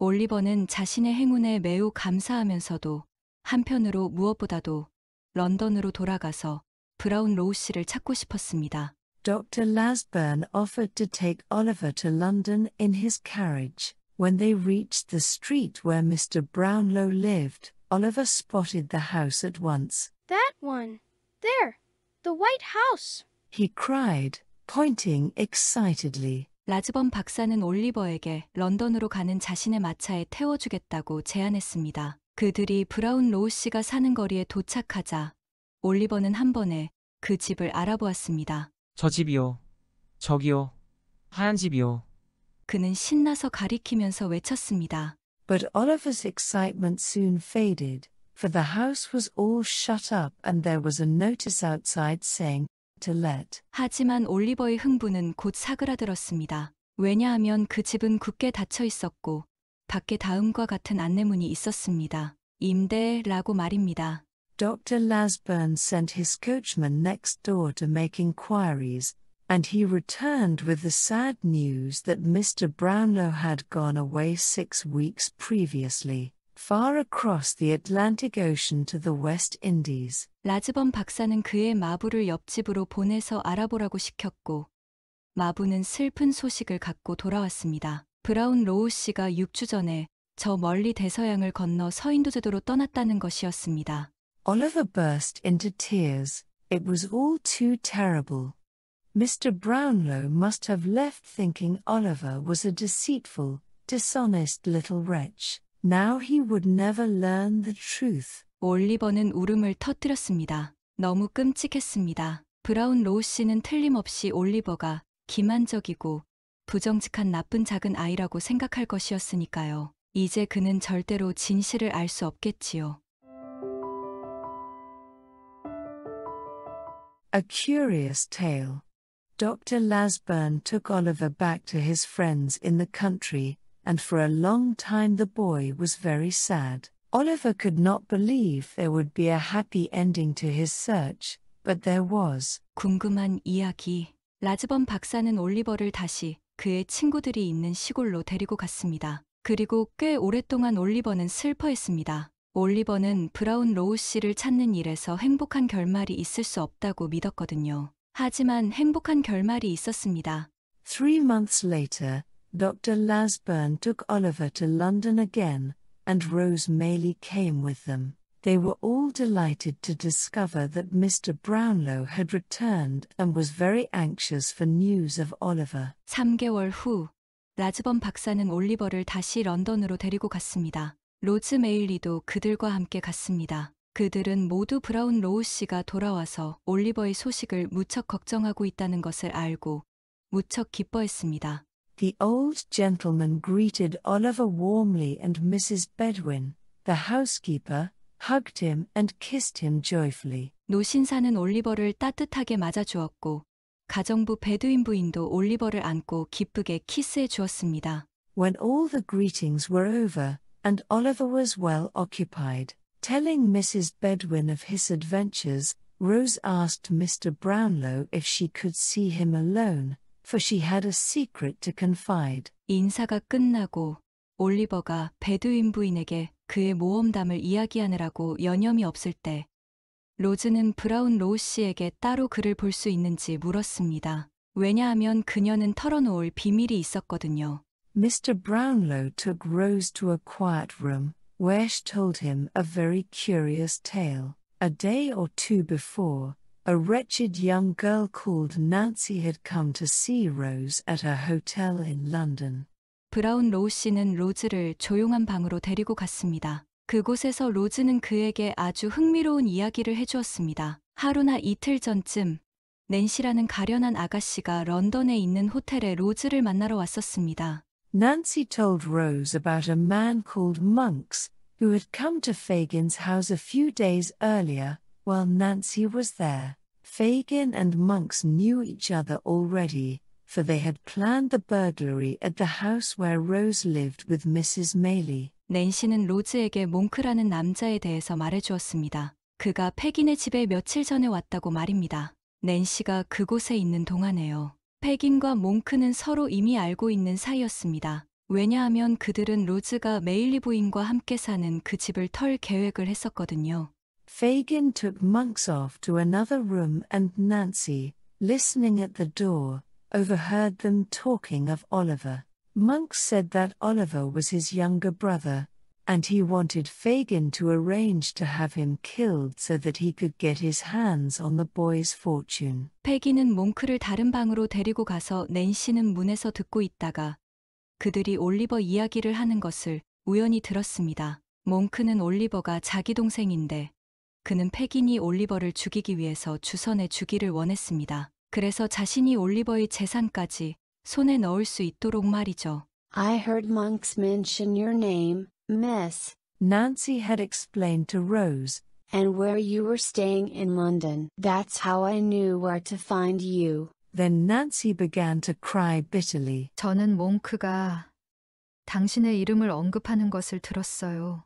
올리버는 자신의 행운에 매우 감사하면서도 한편으로 무엇보다도 런던으로 돌아가서 브라운 로우 씨를 찾고 싶었습니다. Dr. Lasburn offered to take Oliver to London in his carriage. When they reached the street where Mr. Brownlow lived, Oliver spotted the house at once. That one. There. The White House. He cried, pointing excitedly. 라즈번 박사는 올리버에게 런던으로 가는 자신의 마차에 태워주겠다고 제안했습니다. 그들이 브라운 로우 씨가 사는 거리에 도착하자 올리버는 한 번에 그 집을 알아보았습니다. 저 집이요. 저기요. 하얀 집이요. 그는 신나서 가리키면서 외쳤습니다. But Oliver's excitement soon faded, for the house was all shut up and there was a notice outside saying, to let. 하지만 올리버의 흥분은 곧 사그라들었습니다. 왜냐하면 그 집은 굳게 닫혀 있었고 밖에 다음과 같은 안내문이 있었습니다. 임대라고 말입니다. Dr. Lasburn sent his coachman next door to make inquiries, and he returned with the sad news that Mr. Brownlow had gone away six weeks previously, far across the Atlantic Ocean to the West Indies. 라즈번 박사는 그의 마부를 옆집으로 보내서 알아보라고 시켰고, 마부는 슬픈 소식을 갖고 돌아왔습니다. 브라운 로우 씨가 6주 전에 저 멀리 대서양을 건너 서인도 제도로 떠났다는 것이었습니다. Oliver burst into tears. It was all too terrible. Mr. Brownlow must have left thinking Oliver was a deceitful, dishonest little wretch. Now he would never learn the truth. 올리버는 울음을 터뜨렸습니다. 너무 끔찍했습니다. 브라운 로우 씨는 틀림없이 올리버가 기만적이고 부정직한 나쁜 작은 아이라고 생각할 것이었으니까요. 이제 그는 절대로 진실을 알 수 없겠지요. A curious tale. Dr. Lasburn took Oliver back to his friends in the country, and for a long time the boy was very sad. Oliver could not believe there would be a happy ending to his search, but there was. 궁금한 이야기. 라즈번 박사는 올리버를 다시 그의 친구들이 있는 시골로 데리고 갔습니다. 그리고 꽤 오랫동안 올리버는 슬퍼했습니다. 올리버는 브라운 로우 씨를 찾는 일에서 행복한 결말이 있을 수 없다고 믿었거든요. 하지만 행복한 결말이 있었습니다. Three months later, Dr. Lasburn took Oliver to London again, and Rose Maley came with them. they were all delighted to discover that Mr. Brownlow had returned and was very anxious for news of Oliver. 3개월 후, 라즈번 박사는 올리버를 다시 런던으로 데리고 갔습니다. 로즈 메일리도 그들과 함께 갔습니다. 그들은 모두 브라운 로우 씨가 돌아와서 올리버의 소식을 무척 걱정하고 있다는 것을 알고 무척 기뻐했습니다. The old gentleman greeted Oliver warmly and Mrs. Bedwin, the housekeeper, hugged him and kissed him joyfully. 노신사는 올리버를 따뜻하게 맞아주었고 가정부 베드윈 부인도 올리버를 안고 기쁘게 키스해 주었습니다. When all the greetings were over, and Oliver was well occupied, telling Mrs. Bedwin of his adventures, Rose asked Mr. Brownlow if she could see him alone, for she had a secret to confide. 인사가 끝나고 올리버가 베드윈 부인에게 그의 모험담을 이야기하느라고 여념이 없을 때 로즈는 브라운 로우 씨에게 따로 그를 볼 수 있는지 물었습니다. 왜냐하면 그녀는 털어놓을 비밀이 있었거든요. Mr. Brownlow took Rose to a quiet room where she told him a very curious tale. A day or two before, a wretched young girl called Nancy had come to see Rose at her hotel in London. 브라운 로우 씨는 로즈를 조용한 방으로 데리고 갔습니다. 그곳에서 로즈는 그에게 아주 흥미로운 이야기를 해주었습니다. 하루나 이틀 전쯤 낸시라는 가련한 아가씨가 런던에 있는 호텔에 로즈를 만나러 왔었습니다. Nancy told Rose about a man called Monks who had come to Fagin's house a few days earlier while Nancy was there. Fagin and Monks knew each other already. for they had planned the burglary at the house where Rose lived with Mrs. Maley. 낸시는 로즈에게 몽크라는 남자에 대해서 말해주었습니다. 그가 팩인의 집에 며칠 전에 왔다고 말입니다. 낸시가 그곳에 있는 동안에요. 팩인과 몽크는 서로 이미 알고 있는 사이였습니다. 왜냐하면 그들은 로즈가 메일리 부인과 함께 사는 그 집을 털 계획을 했었거든요. Fagin took Monks off to another room and Nancy, listening at the door, overheard them talking of Oliver. Monk said that Oliver was his younger brother, and he wanted Fagin to arrange to have him killed so that he could get his hands on the boy's fortune. 페기는 몽크를 다른 방으로 데리고 가서 낸시는 문에서 듣고 있다가 그들이 올리버 이야기를 하는 것을 우연히 들었습니다. 몽크는 올리버가 자기 동생인데 그는 페긴이 올리버를 죽이기 위해서 주선에 주기를 원했습니다. 그래서 자신이 올리버의 재산까지 손에 넣을 수 있도록 말이죠. I heard monks mention your name, miss. Nancy had explained to Rose. And where you were staying in London. That's how I knew where to find you. Then Nancy began to cry bitterly. 저는 몽크가 당신의 이름을 언급하는 것을 들었어요.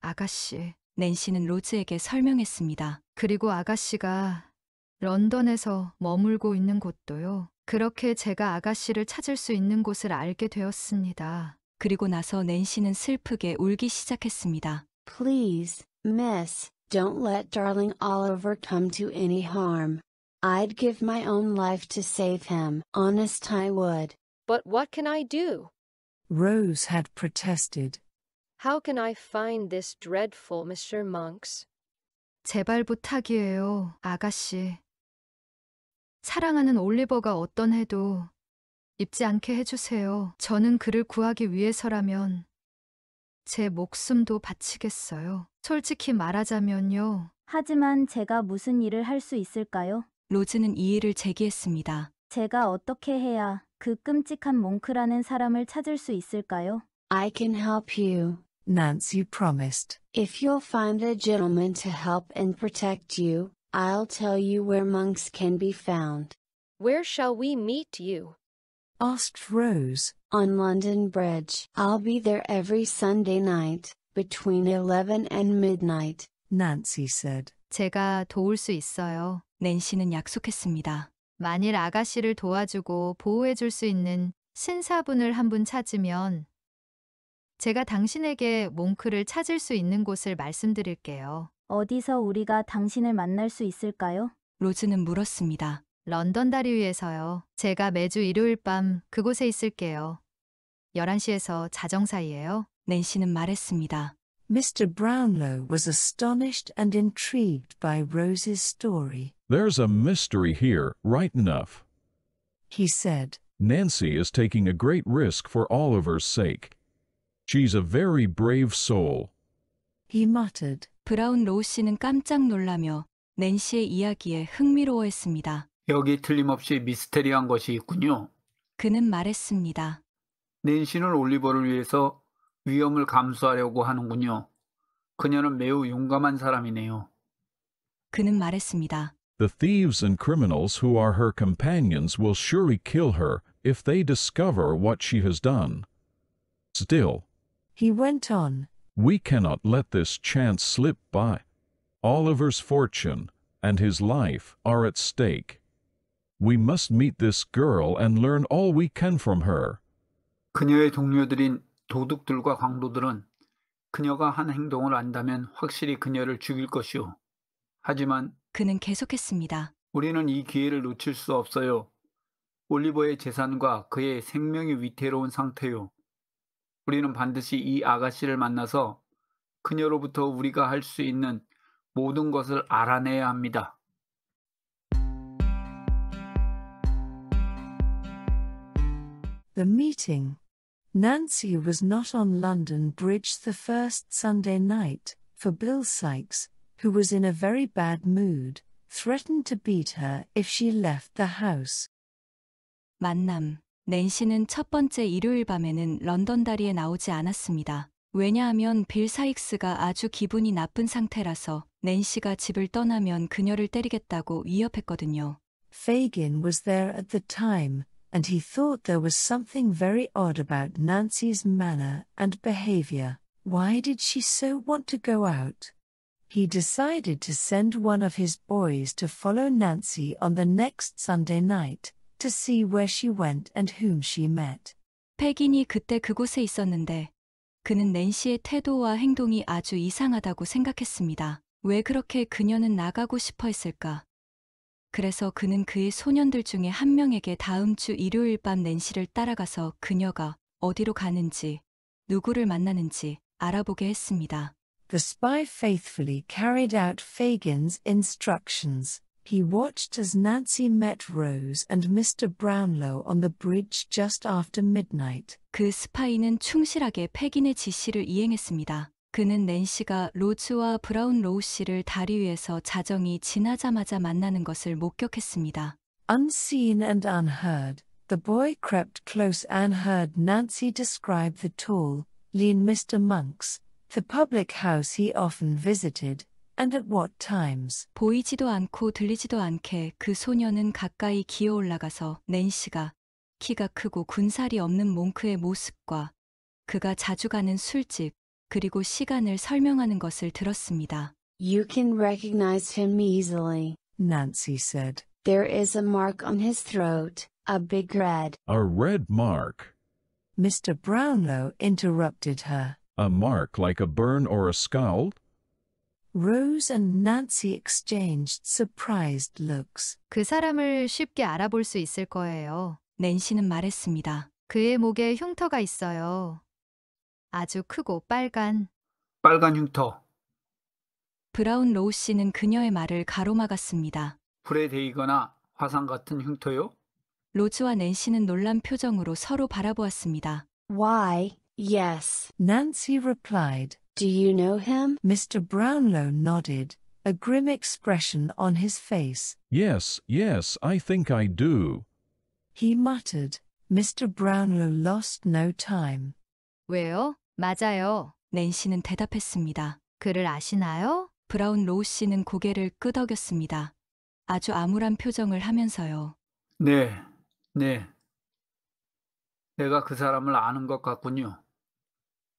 아가씨. 낸시는 로즈에게 설명했습니다. 그리고 아가씨가 런던에서 머물고 있는 곳도요. 그렇게 제가 아가씨를 찾을 수 있는 곳을 알게 되었습니다. 그리고 나서 낸시는 슬프게 울기 시작했습니다. Please, miss, don't let darling Oliver come to any harm. I'd give my own life to save him. Honest, I would. But what can I do? Rose had protested. How can I find this dreadful Mr. Monks? 제발 부탁이에요, 아가씨. 사랑하는 올리버가 어떤 해도 입지 않게 해주세요. 저는 그를 구하기 위해서라면 제 목숨도 바치겠어요. 솔직히 말하자면요. 하지만 제가 무슨 일을 할 수 있을까요? 로즈는 이의를 제기했습니다. 제가 어떻게 해야 그 끔찍한 몽크라는 사람을 찾을 수 있을까요? I can help you. Nancy promised. If you'll find the gentleman to help and protect you, I'll tell you where monks can be found. Where shall we meet you? asked Rose. On London Bridge. I'll be there every Sunday night, between 11 and midnight, Nancy said. 제가 도울 수 있어요. 낸시는 약속했습니다. 만일 아가씨를 도와주고 보호해줄 수 있는 신사분을 한 분 찾으면 제가 당신에게 몽크를 찾을 수 있는 곳을 말씀드릴게요. 어디서 우리가 당신을 만날 수 있을까요? 로즈는 물었습니다. 런던 다리 위에서요. 제가 매주 일요일 밤 그곳에 있을게요. 11시에서 자정 사이에요. 낸시는 말했습니다. Mr. Brownlow was astonished and intrigued by Rose's story. There's a mystery here, right enough. He said, Nancy is taking a great risk for Oliver's sake. She's a very brave soul, he muttered. 브라운 로우 씨는 깜짝 놀라며 낸시의 이야기에 흥미로워했습니다. 여기 틀림없이 미스테리한 것이 있군요. 그는 말했습니다. 낸시는 올리버를 위해서 위험을 감수하려고 하는군요. 그녀는 매우 용감한 사람이네요. 그는 말했습니다. The thieves and criminals who are her companions will surely kill her if they discover what she has done. Still, He went on, We cannot let this chance slip by. Oliver's fortune and his life are at stake. We must meet this girl and learn all we can from her. 그녀의 동료들인 도둑들과 강도들은 그녀가 한 행동을 안다면 확실히 그녀를 죽일 것이오. 하지만 그는 계속했습니다. 우리는 이 기회를 놓칠 수 없어요. 올리버의 재산과 그의 생명이 위태로운 상태요. 우리는 반드시 이 아가씨를 만나서 그녀로부터 우리가 할 수 있는 모든 것을 알아내야 합니다. The meeting. Nancy was not on London Bridge the first Sunday night, for Bill Sykes, who was in a very bad mood, threatened to beat her if she left the house. 만남 낸시는 첫 번째 일요일 밤에는 런던 다리에 나오지 않았습니다. 왜냐하면 빌 사익스가 아주 기분이 나쁜 상태라서 낸시가 집을 떠나면 그녀를 때리겠다고 위협했거든요. Fagin was there at the time, and he thought there was something very odd about Nancy's manner and behavior. Why did she so want to go out? He decided to send one of his boys to follow Nancy on the next Sunday night, to see where she went and whom she met. 백인이 그때 그곳에 있었는데 그는 낸시의 태도와 행동이 아주 이상하다고 생각했습니다. 왜 그렇게 그녀는 나가고 싶어 했을까? 그래서 그는 그의 소년들 중에 한 명에게 다음 주 일요일 밤 낸시를 따라가서 그녀가 어디로 가는지, 누구를 만나는지 알아보게 했습니다. The spy faithfully carried out Fagin's instructions. He watched as Nancy met Rose and Mr. Brownlow on the bridge just after midnight. 그 스파이는 충실하게 패긴의 지시를 이행했습니다. 그는 낸시가 로즈와 브라운로우 씨를 다리 위에서 자정이 지나자마자 만나는 것을 목격했습니다. Unseen and unheard, the boy crept close and heard Nancy describe the tall, lean Mr. Monks, the public house he often visited, and at what times. 보이지도 않고 들리지도 않게 그 소녀는 가까이 기어 올라가서 낸시가 키가 크고 군살이 없는 몽크의 모습과 그가 자주 가는 술집 그리고 시간을 설명하는 것을 들었습니다. You can recognize him easily. Nancy said. There is a mark on his throat, a big red. A red mark. Mr. Brownlow interrupted her. A mark like a burn or a scowl? Rose and Nancy exchanged surprised looks. 그 사람을 쉽게 알아볼 수 있을 거예요. 낸시는 말했습니다. 그의 목에 흉터가 있어요. 아주 크고 빨간. 빨간 흉터. 브라운 로우 씨는 그녀의 말을 가로막았습니다. 불에 데이거나 화상 같은 흉터요? 로즈와 낸시는 놀란 표정으로 서로 바라보았습니다. Why? Yes. Nancy replied. Do you know him? Mr. Brownlow nodded, a grim expression on his face. Yes, yes, I think I do. He muttered. Mr. Brownlow lost no time. 왜요? 맞아요. 낸시는 대답했습니다. 그를 아시나요? 브라운 로우 씨는 고개를 끄덕였습니다. 아주 암울한 표정을 하면서요. 네, 네. 내가 그 사람을 아는 것 같군요.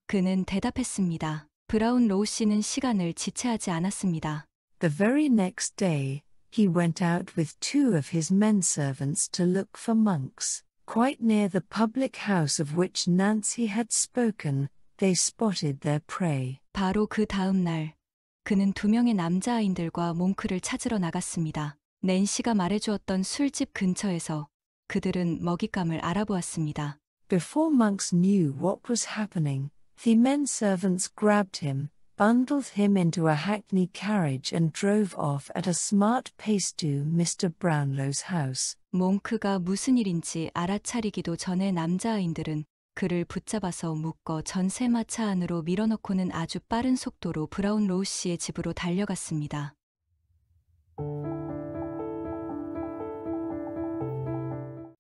그는 대답했습니다. 브라운 로우 씨는 시간을 지체하지 않았습니다. The very next day, he went out with two of his men servants to look for monks. Quite near the public house of which Nancy had spoken, they spotted their prey. 바로 그 다음 날, 그는 두 명의 남자아이들과 몽크를 찾으러 나갔습니다. 낸시가 말해주었던 술집 근처에서 그들은 먹잇감을 알아보았습니다. Before monks knew what was happening, the men servants grabbed him, bundled him into a hackney carriage and drove off at a smart pace to Mr. Brownlow's house. 몽크가 무슨 일인지 알아차리기도 전에 남자아인들은 그를 붙잡아서 묶어 전세마차 안으로 밀어넣고는 아주 빠른 속도로 브라운 로우 씨의 집으로 달려갔습니다.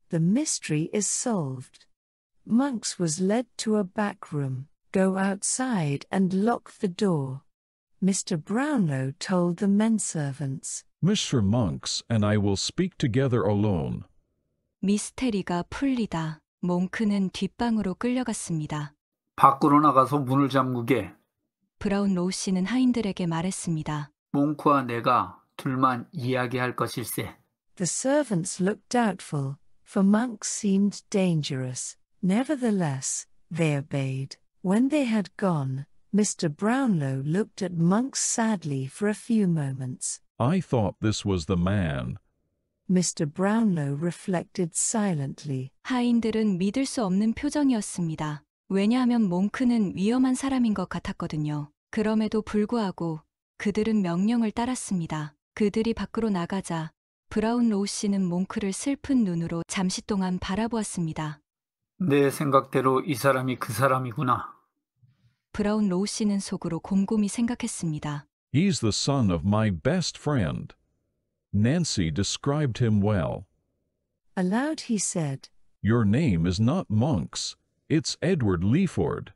The mystery is solved. Monks was led to a back room. Go outside and lock the door. Mr. Brownlow told the men servants. Mr. Monks and I will speak together alone. 미스테리가 풀리다. 몽크는 뒷방으로 끌려갔습니다. 밖으로 나가서 문을 잠그게. 브라운 로우 씨는 하인들에게 말했습니다. 몽크와 내가 둘만 이야기할 것일세. The servants looked doubtful, for Monk seemed dangerous. Nevertheless, they obeyed. When they had gone, Mr. Brownlow looked at Monk sadly for a few moments. I thought this was the man. Mr. Brownlow reflected silently. 하인들은 믿을 수 없는 표정이었습니다. 왜냐하면 몽크는 위험한 사람인 것 같았거든요. 그럼에도 불구하고 그들은 명령을 따랐습니다. 그들이 밖으로 나가자 브라운 로우 씨는 몽크를 슬픈 눈으로 잠시 동안 바라보았습니다. 내 생각대로 이 사람이 그 사람이구나. 브라운 로우 씨는 속으로 곰곰이 생각했습니다. He's the son of my best friend. Nancy described him well. Aloud he said, Your name is not Monk's, it's Edward Leaford.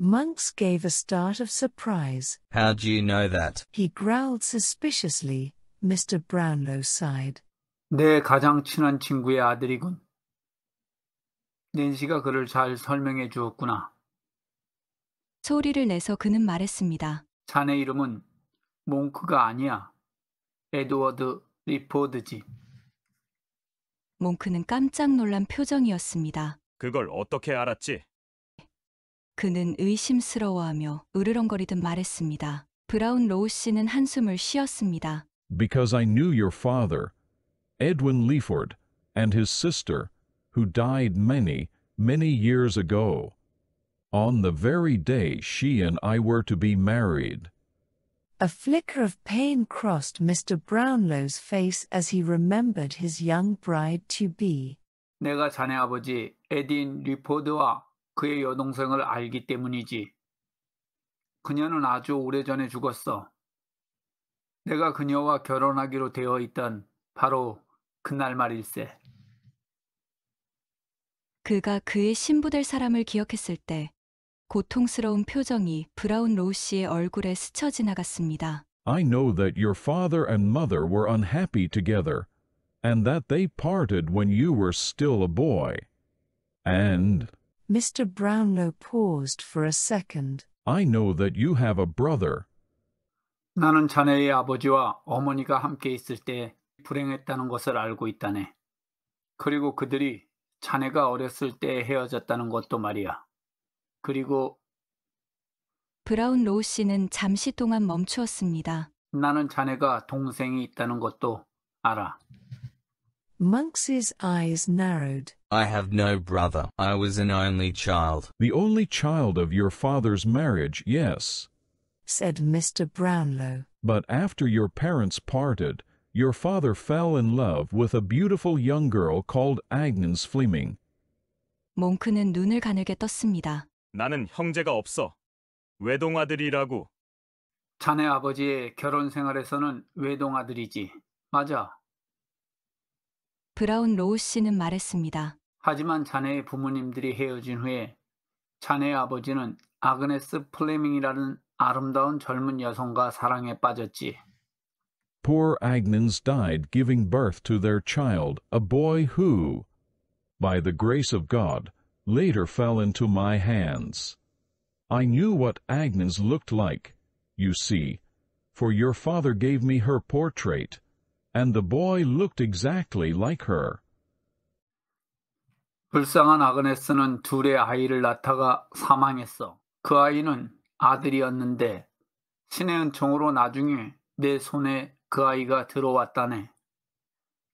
Monks gave a start of surprise. How do you know that? He growled suspiciously. Mr. Brownlow sighed. 내 가장 친한 친구의 아들이군. 낸시가 그를 잘 설명해 주었구나. 소리를 내서 그는 말했습니다. 자네 이름은 몽크가 아니야. 에드워드 리포드지. 몽크는 깜짝 놀란 표정이었습니다. 그걸 어떻게 알았지? 그는 의심스러워하며 으르렁거리듯 말했습니다. 브라운 로우 씨는 한숨을 쉬었습니다. Because I knew your father, Edwin Leaford, and his sister, who died many, many years ago, on the very day she and I were to be married. A flicker of pain crossed Mr. Brownlow's face as he remembered his young bride to be. 내가 자네 아버지 에딘 리포드와 그의 여동생을 알기 때문이지. 그녀는 아주 오래전에 죽었어. 내가 그녀와 결혼하기로 되어 있던 바로 그날 말일세. 그가 그의 신부될 사람을 기억했을 때 고통스러운 표정이 브라운 로우 씨의 얼굴에 스쳐 지나갔습니다. I know that your father and mother were unhappy together, and that they parted when you were still a boy. And Mr. Brownlow paused for a second. I know that you have a brother. 나는 자네의 아버지와 어머니가 함께 있을 때 불행했다는 것을 알고 있다네. 그리고 그들이 자네가 어렸을 때 헤어졌다는 것도 말이야. 그리고 브라운 로우 씨는 잠시 동안 멈추었습니다. 나는 자네가 동생이 있다는 것도 알아. Monk's eyes narrowed. I have no brother. I was an only child. The only child of your father's marriage, yes, said Mr. Brownlow. But after your parents parted, your father fell in love with a beautiful young girl called Agnes Fleming. 몽크는 눈을 가늘게 떴습니다. 나는 형제가 없어. 외동아들이라고. 자네 아버지의 결혼 생활에서는 외동아들이지. 맞아. 브라운 로우 씨는 말했습니다. 하지만 자네의 부모님들이 헤어진 후에 자네의 아버지는 아그네스 플레밍이라는 아름다운 젊은 여성과 사랑에 빠졌지. poor Agnans died giving birth to their child, a boy who, by the grace of God, later fell into my hands. I knew what Agnes looked like, you see, for your father gave me her portrait, and the boy looked exactly like her. 불쌍한 아그네스는 둘의 아이를 낳다가 사망했어. 그 아이는 아들이었는데 신의 은총으로 나중에 내 손에 그 아이가 들어왔다네.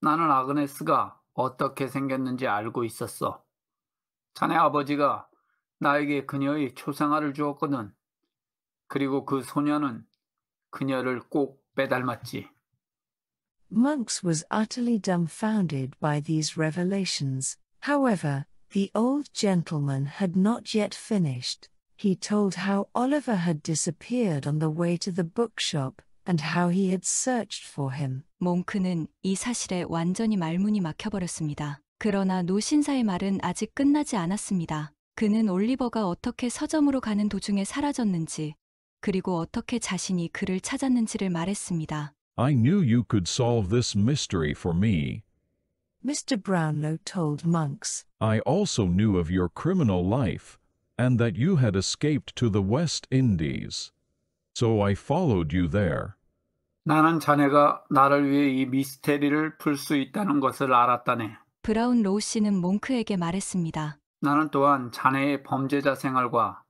나는 아그네스가 어떻게 생겼는지 알고 있었어. 자네 아버지가 나에게 그녀의 초상화를 주었거든. 그리고 그 소녀는 그녀를 꼭 빼닮았지. Monks was utterly dumbfounded by these revelations. However, the old gentleman had not yet finished. He told how Oliver had disappeared on the way to the bookshop and how he had searched for him. 몽크는 이 사실에 완전히 말문이 막혀버렸습니다. 그러나 노신사의 말은 아직 끝나지 않았습니다. 그는 올리버가 어떻게 서점으로 가는 도중에 사라졌는지, 그리고 어떻게 자신이 그를 찾았는지를 말했습니다. I knew you could solve this mystery for me. Mr. Brownlow told Monks. I also knew of your criminal life, and that you had escaped to the West Indies. So I followed you there. 나는 자네가 나를 위해 이 미스테리를 풀 수 있다는 것을 알았다네. 브라운 로우 씨는 몽크에게 말했습니다. 나는 또한 자네의 범죄자 생활과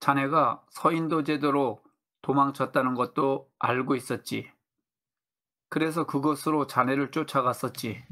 자네가 서인도 제도로 도망쳤다는 것도 알고 있었지. 그래서 그것으로 자네를 쫓아갔었지.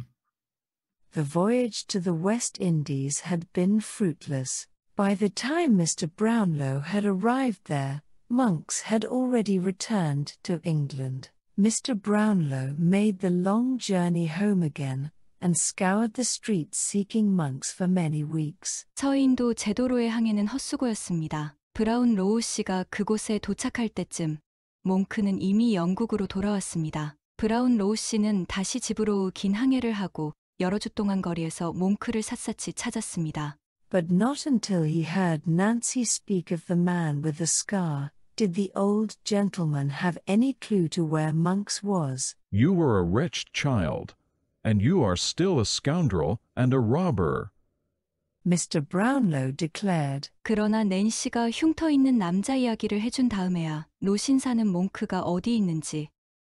The voyage to the West Indies had been fruitless. By the time Mr. Brownlow had arrived there, monks had already returned to England. Mr. Brownlow made the long journey home again and scoured the streets seeking monks for many weeks. 서인도 제도로의 항해는 헛수고였습니다. 브라운 로우 씨가 그곳에 도착할 때쯤 몽크는 이미 영국으로 돌아왔습니다. 브라운 로우 씨는 다시 집으로 긴 항해를 하고 여러 주 동안 거리에서 몽크를 샅샅이 찾았습니다. But not until he heard Nancy speak of the man with the scar Did the old gentleman have any clue to where Monks was? You were a wretched child, and you are still a scoundrel and a robber. Mr. Brownlow declared. 그러나 낸시가 흉터 있는 남자 이야기를 해준 다음에야 노신사는 몽크가 어디 있는지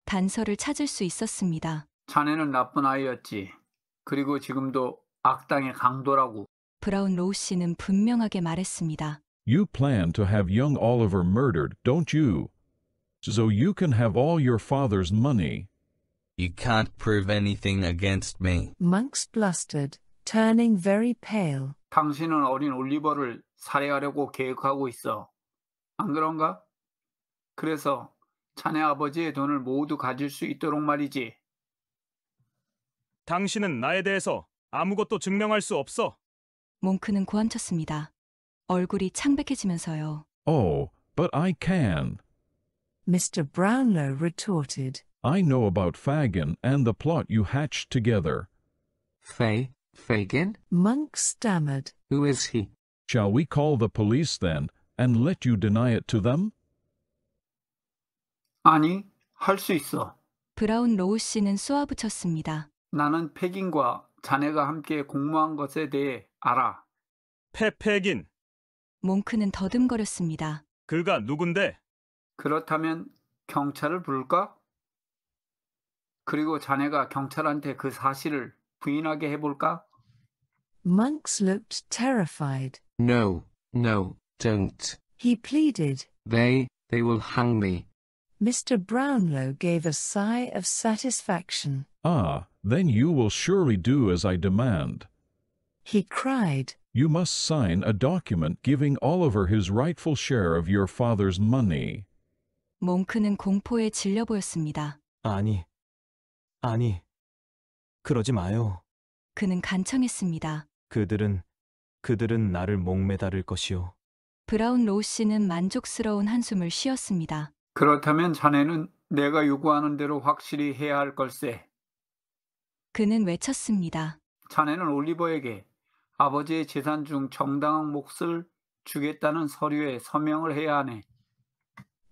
단서를 찾을 수 있었습니다. 자네는 나쁜 아이였지. 그리고 지금도 악당의 강도라고. 브라운 로우 씨는 분명하게 말했습니다. You plan to have young Oliver murdered, don't you? So you can have all your father's money. You can't prove anything against me. Monks blustered, turning very pale. 당신은 어린 올리버를 살해하려고 계획하고 있어. 안 그런가? 그래서 자네 아버지의 돈을 모두 가질 수 있도록 말이지. 당신은 나에 대해서 아무것도 증명할 수 없어. 몽크는 고함쳤습니다. 얼굴이 창백해지면서요. Oh, but I can. Mr. Brownlow retorted. I know about Fagin and the plot you hatched together. Fay Fagin? Monk stammered. Who is he? Shall we call the police then and let you deny it to them? 아니, 할 수 있어. 브라운 로우 씨는 쏘아붙였습니다. 나는 패긴과 자네가 함께 공모한 것에 대해 알아. 패 패긴. 몽크는 더듬거렸습니다. 그가 누군데? 그렇다면 경찰을 부를까? 그리고 자네가 경찰한테 그 사실을 부인하게 해볼까? Monks looked terrified. No, no, don't. He pleaded. They, they will hang me. Mr. Brownlow gave a sigh of satisfaction. Ah, then you will surely do as I demand. He cried, you must sign a document giving Oliver his rightful share of your father's money. 몽크는 공포에 질려 보였습니다. 아니, 아니, 그러지 마요. 그는 간청했습니다. 그들은, 그들은 나를 목매다를 것이요. 브라운 로우 씨는 만족스러운 한숨을 쉬었습니다. 그렇다면 자네는 내가 요구하는 대로 확실히 해야 할 걸세. 그는 외쳤습니다. 자네는 올리버에게 아버지의 재산 중 정당한 몫을 주겠다는 서류에 서명을 해야 하네.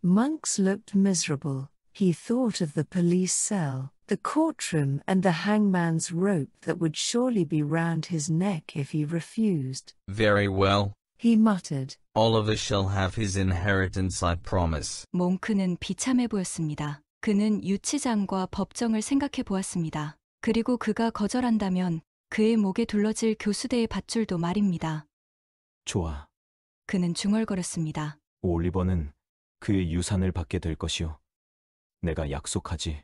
Monks looked miserable. He thought of the police cell, the courtroom, and the hangman's rope that would surely be round his neck if he refused. Very well. He muttered. Oliver shall have his inheritance, I promise. 몽크는 비참해 보였습니다. 그는 유치장과 법정을 생각해 보았습니다. 그리고 그가 거절한다면 그의 목에 둘러질 교수대의 밧줄도 말입니다. 좋아. 그는 중얼거렸습니다. 올리버는 그의 유산을 받게 될 것이오. 내가 약속하지.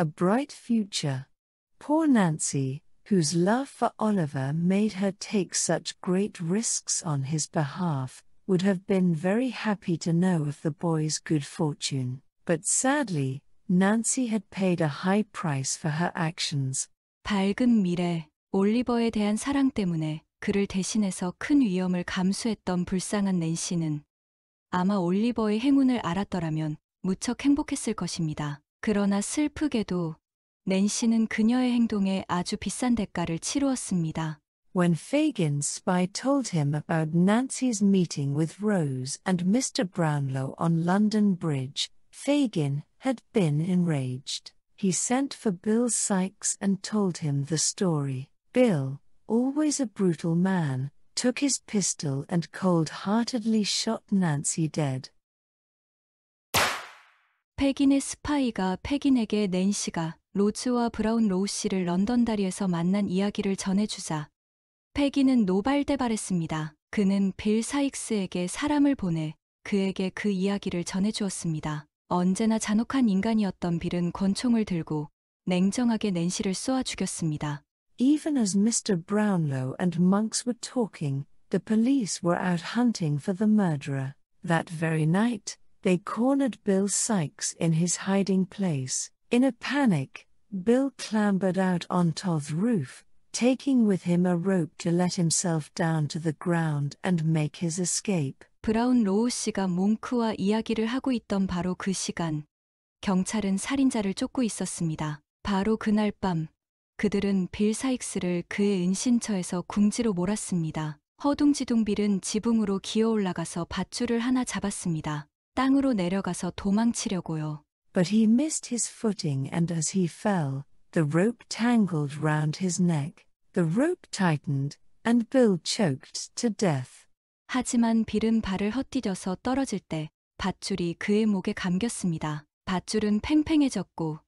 A bright future. Poor Nancy, whose love for Oliver made her take such great risks on his behalf, would have been very happy to know of the boy's good fortune. But sadly, Nancy had paid a high price for her actions. 밝은 미래, 올리버에 대한 사랑 때문에 그를 대신해서 큰 위험을 감수했던 불쌍한 낸시는 아마 올리버의 행운을 알았더라면 무척 행복했을 것입니다. 그러나 슬프게도 낸시는 그녀의 행동에 아주 비싼 대가를 치루었습니다. When Fagin's spy told him about Nancy's meeting with Rose and Mr. Brownlow on London Bridge, Fagin had been enraged. He sent for Bill Sykes and told him the story. Bill, always a brutal man, took his pistol and cold heartedly shot Nancy dead. 백인의 스파이가 백인에게 낸시가 로즈와 브라운 로우 씨를 런던 다리에서 만난 이야기를 전해주자 백인은 노발대발했습니다. 그는 빌 사익스에게 사람을 보내 그에게 그 이야기를 전해주었습니다. 언제나 잔혹한 인간이었던 빌은 권총을 들고 냉정하게 낸시를 쏘아 죽였습니다. Even as Mr. Brownlow and monks were talking, the police were out hunting for the murderer. That very night, they cornered Bill Sykes in his hiding place. In a panic, Bill clambered out on Toth's roof, taking with him a rope to let himself down to the ground and make his escape. 브라운 로우 씨가 몽크와 이야기를 하고 있던 바로 그 시간, 경찰은 살인자를 쫓고 있었습니다. 바로 그날 밤, 그들은 빌 사익스를 그의 은신처에서 궁지로 몰았습니다. 허둥지둥 빌은 지붕으로 기어 올라가서 밧줄을 하나 잡았습니다. 땅으로 내려가서 도망치려고요. But he missed his footing and as he fell, the rope tangled round his neck. The rope tightened and Bill choked to death. 하지만 빌은 발을 헛디뎌서 떨어질 때 밧줄이 그의 목에 감겼습니다. 밧줄은 팽팽해졌고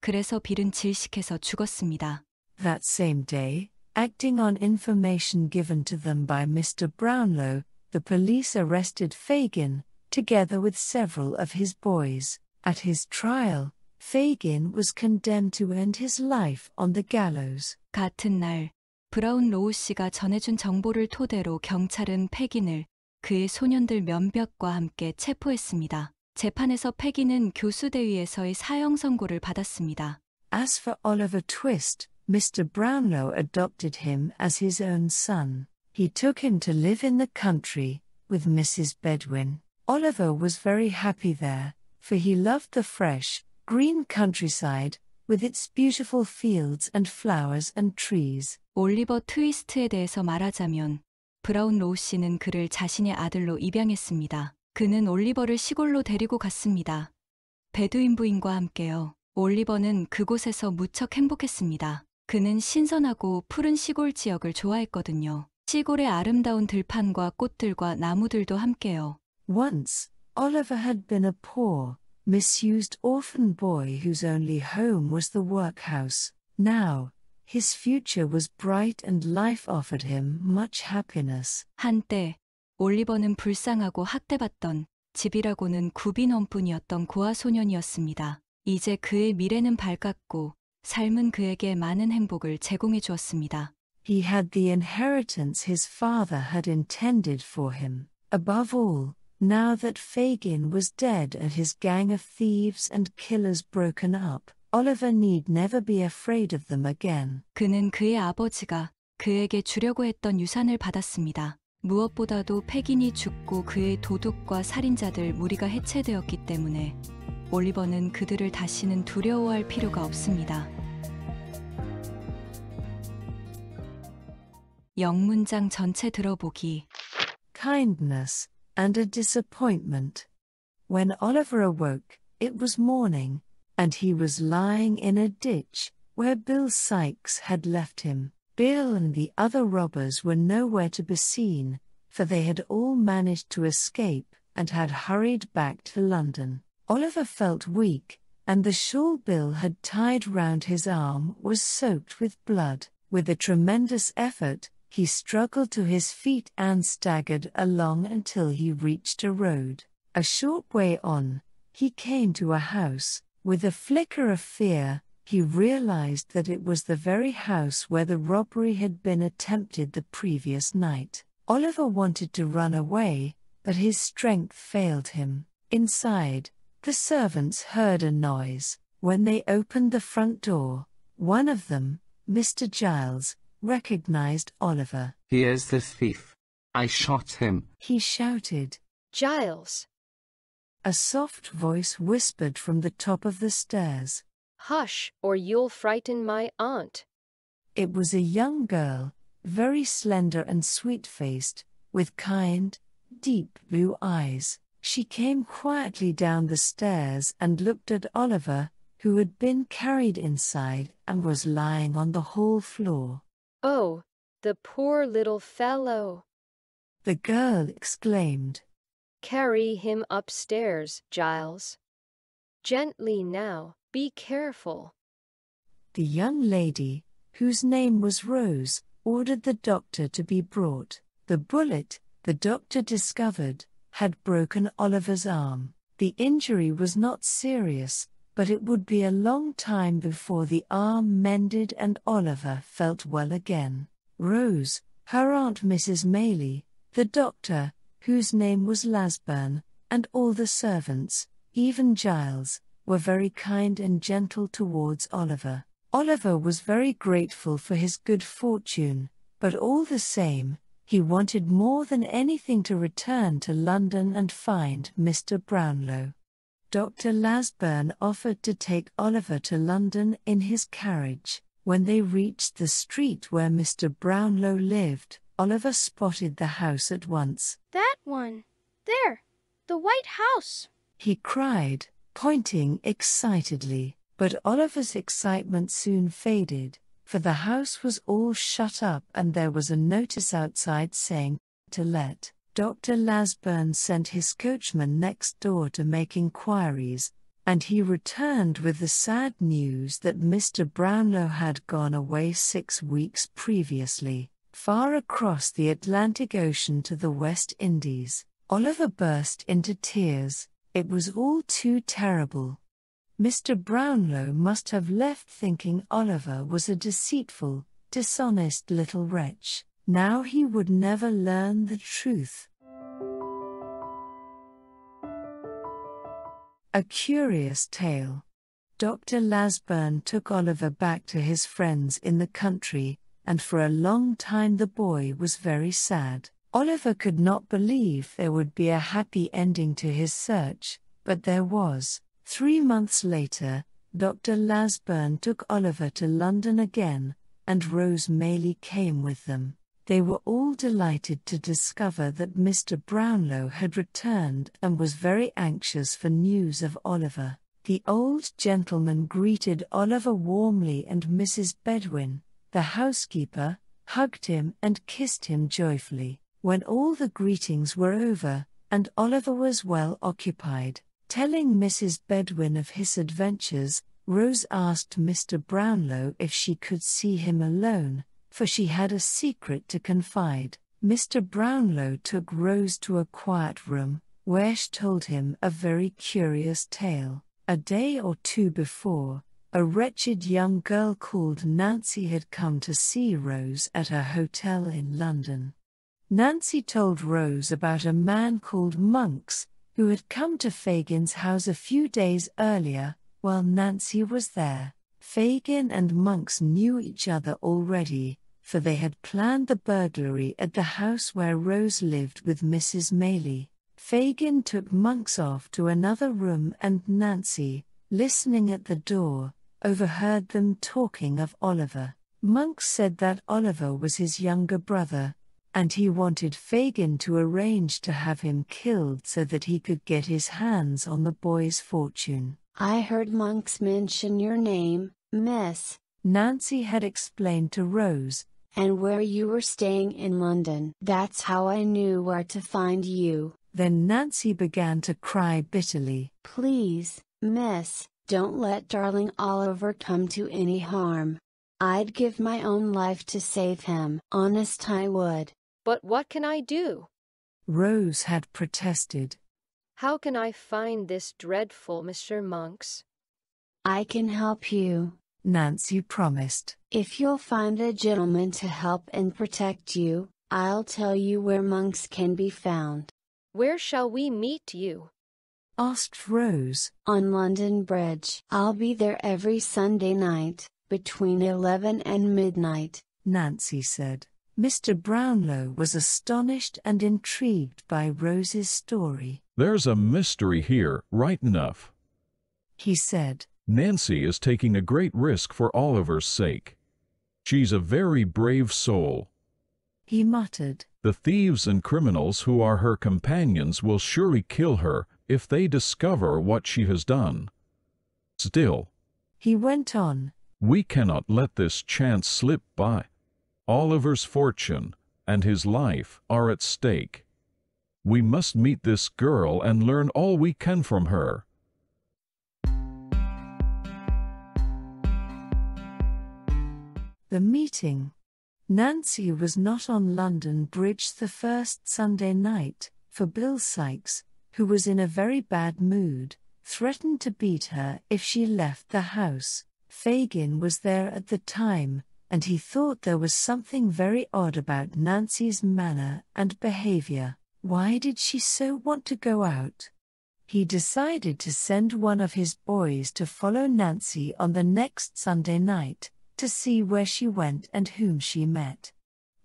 그래서 빌은 질식해서 죽었습니다. That same day, acting on information given to them by Mr. Brownlow, the police arrested Fagin, together with several of his boys. At his trial, Fagin was condemned to end his life on the gallows. 같은 날, 브라운 로우 씨가 전해준 정보를 토대로 경찰은 패긴을 그의 소년들 면벽과 함께 체포했습니다. 재판에서 패긴은 교수대위에서의 사형 선고를 받았습니다. As for Oliver Twist, Mr. Brownlow adopted him as his own son. He took him to live in the country with Mrs. Bedwin. Oliver was very happy there, for he loved the fresh, green countryside with its beautiful fields and flowers and trees. 올리버 트위스트에 대해서 말하자면 브라운 로우 씨는 그를 자신의 아들로 입양했습니다. 그는 올리버를 시골로 데리고 갔습니다. 베두인 부인과 함께요. 올리버는 그곳에서 무척 행복했습니다. 그는 신선하고 푸른 시골 지역을 좋아했거든요. 시골의 아름다운 들판과 꽃들과 나무들도 함께요. Once, Oliver had been a poor, misused orphan boy whose only home was the workhouse. Now, His future was bright and life offered him much happiness. 한때 올리버는 불쌍하고 학대받던 집이라고는 넘뿐이었던 고아 소년이었습니다. 이제 그의 미래는 밝았고 삶은 그에게 많은 행복을 제공해 주었습니다. He had the inheritance his father had intended for him. Above all, now that Fagin was dead and his gang of thieves and killers broken up, Oliver need never be afraid of them again. 그는 그의 아버지가 그에게 주려고 했던 유산을 받았습니다. 무엇보다도 패긴이 죽고 그의 도둑과 살인자들 무리가 해체되었기 때문에 올리버는 그들을 다시는 두려워할 필요가 없습니다. 영문장 전체 들어보기 Kindness and a disappointment. When Oliver awoke, it was morning. and he was lying in a ditch where Bill Sykes had left him. Bill and the other robbers were nowhere to be seen, for they had all managed to escape and had hurried back to London. Oliver felt weak, and the shawl Bill had tied round his arm was soaked with blood. With a tremendous effort, he struggled to his feet and staggered along until he reached a road. A short way on, he came to a house, with a flicker of fear, he realized that it was the very house where the robbery had been attempted the previous night. Oliver wanted to run away, but his strength failed him. Inside, the servants heard a noise. When they opened the front door, one of them, Mr. Giles, recognized Oliver. He is the thief. I shot him. He shouted, Giles, a soft voice whispered from the top of the stairs. Hush, or you'll frighten my aunt. It was a young girl, very slender and sweet faced, with kind, deep blue eyes. She came quietly down the stairs and looked at Oliver, who had been carried inside and was lying on the hall floor. Oh, the poor little fellow! The girl exclaimed. Carry him upstairs, Giles. Gently now, be careful. The young lady, whose name was Rose, ordered the doctor to be brought. The bullet, the doctor discovered, had broken Oliver's arm. The injury was not serious, but it would be a long time before the arm mended and Oliver felt well again. Rose, her aunt Mrs. Maley, the doctor, whose name was Lasburn, and all the servants, even Giles, were very kind and gentle towards Oliver. Oliver was very grateful for his good fortune, but all the same, he wanted more than anything to return to London and find Mr. Brownlow. Dr. Lasburn offered to take Oliver to London in his carriage. When they reached the street where Mr. Brownlow lived, Oliver spotted the house at once. That one! There! The White House! He cried, pointing excitedly. But Oliver's excitement soon faded, for the house was all shut up and there was a notice outside saying, to let. Dr. Lasburn sent his coachman next door to make inquiries, and he returned with the sad news that Mr. Brownlow had gone away six weeks previously far across the Atlantic Ocean to the West Indies. Oliver burst into tears. It was all too terrible. Mr. Brownlow must have left thinking Oliver was a deceitful, dishonest little wretch. Now he would never learn the truth. A curious tale. Dr. Lasburn took Oliver back to his friends in the country, and for a long time the boy was very sad. Oliver could not believe there would be a happy ending to his search, but there was. Three months later, Dr. Lasburn took Oliver to London again, and Rose Maley came with them. They were all delighted to discover that Mr. Brownlow had returned and was very anxious for news of Oliver. The old gentleman greeted Oliver warmly and Mrs. Bedwin the housekeeper, hugged him and kissed him joyfully. When all the greetings were over, and Oliver was well occupied, telling Mrs. Bedwin of his adventures, Rose asked Mr. Brownlow if she could see him alone, for she had a secret to confide. Mr. Brownlow took Rose to a quiet room, where she told him a very curious tale. A day or two before, a wretched young girl called Nancy had come to see Rose at her hotel in London. Nancy told Rose about a man called Monks, who had come to Fagin's house a few days earlier, while Nancy was there. Fagin and Monks knew each other already, for they had planned the burglary at the house where Rose lived with Mrs. Maley. Fagin took Monks off to another room and Nancy, listening at the door, overheard them talking of Oliver. Monk said that Oliver was his younger brother, and he wanted Fagin to arrange to have him killed so that he could get his hands on the boy's fortune. I heard monks mention your name, miss, Nancy had explained to Rose, and where you were staying in London. That's how I knew where to find you. Then Nancy began to cry bitterly. Please, miss, don't let darling Oliver come to any harm. I'd give my own life to save him. Honest, I would. But what can I do? Rose had protested. How can I find this dreadful Mr. Monks? I can help you, Nancy promised. If you'll find a gentleman to help and protect you, I'll tell you where monks can be found. Where shall we meet you? asked Rose. On London Bridge. I'll be there every Sunday night, between 11 and midnight, Nancy said. Mr. Brownlow was astonished and intrigued by Rose's story. There's a mystery here, right enough, he said. Nancy is taking a great risk for Oliver's sake. She's a very brave soul. He muttered. The thieves and criminals who are her companions will surely kill her, if they discover what she has done. Still, he went on, we cannot let this chance slip by. Oliver's fortune and his life are at stake. We must meet this girl and learn all we can from her. The meeting. Nancy was not on London Bridge the first Sunday night, for Bill Sykes, who was in a very bad mood, threatened to beat her if she left the house. Fagin was there at the time, and he thought there was something very odd about Nancy's manner and behavior. Why did she so want to go out? He decided to send one of his boys to follow Nancy on the next Sunday night to see where she went and whom she met.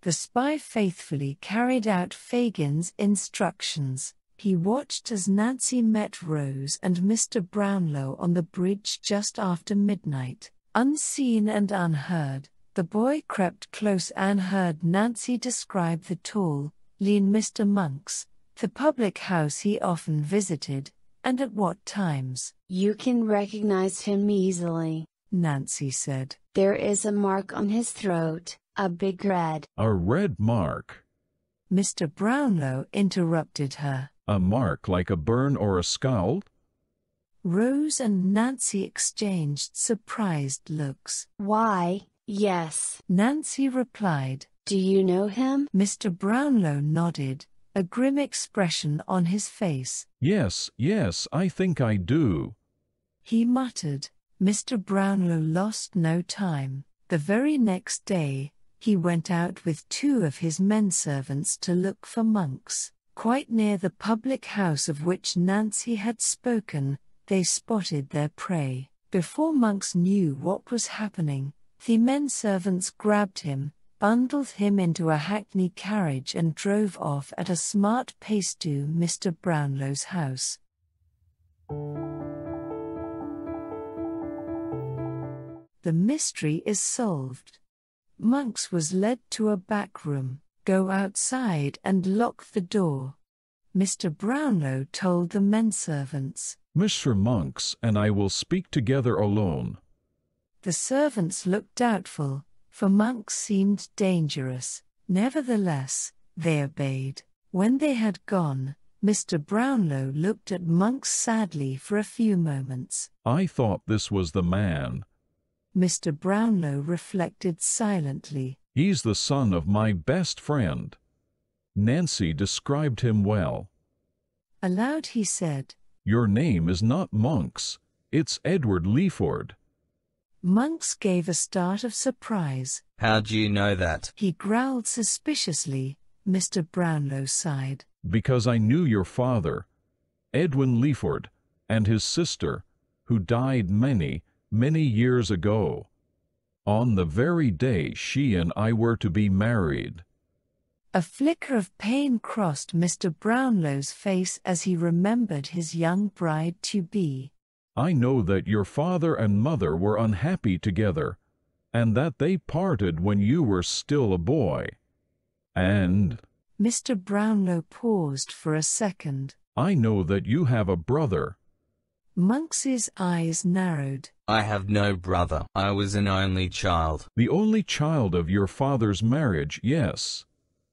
The spy faithfully carried out Fagin's instructions. He watched as Nancy met Rose and Mr. Brownlow on the bridge just after midnight. Unseen and unheard, the boy crept close and heard Nancy describe the tall, lean Mr. Monks, the public house he often visited, and at what times. You can recognize him easily, Nancy said. There is a mark on his throat, a big red. A red mark? Mr. Brownlow interrupted her. A mark like a burn or a scald? Rose and Nancy exchanged surprised looks. Why, yes, Nancy replied. Do you know him? Mr. Brownlow nodded, a grim expression on his face. Yes, yes, I think I do. He muttered. Mr. Brownlow lost no time. The very next day, he went out with two of his men servants to look for monks. Quite near the public house of which Nancy had spoken, they spotted their prey. Before Monks knew what was happening, the men servants grabbed him, bundled him into a hackney carriage, and drove off at a smart pace to Mr. Brownlow's house. The mystery is solved. Monks was led to a back room, Go outside and lock the door. Mr. Brownlow told the men servants. Mr. Monks and I will speak together alone. The servants looked doubtful, for Monks seemed dangerous. Nevertheless, they obeyed. When they had gone, Mr. Brownlow looked at Monks sadly for a few moments. I thought this was the man. Mr. Brownlow reflected silently. He's the son of my best friend. Nancy described him well. Aloud he said, Your name is not Monks, it's Edward Leaford. Monks gave a start of surprise. How do you know that? He growled suspiciously. Mr. Brownlow sighed. Because I knew your father, Edwin Leaford, and his sister, who died many, many years ago on the very day she and I were to be married. A flicker of pain crossed Mr. Brownlow's face as he remembered his young bride to be. I know that your father and mother were unhappy together, and that they parted when you were still a boy. And. Mr. Brownlow paused for a second. I know that you have a brother Monk's eyes narrowed. I have no brother. I was an only child. The only child of your father's marriage, yes,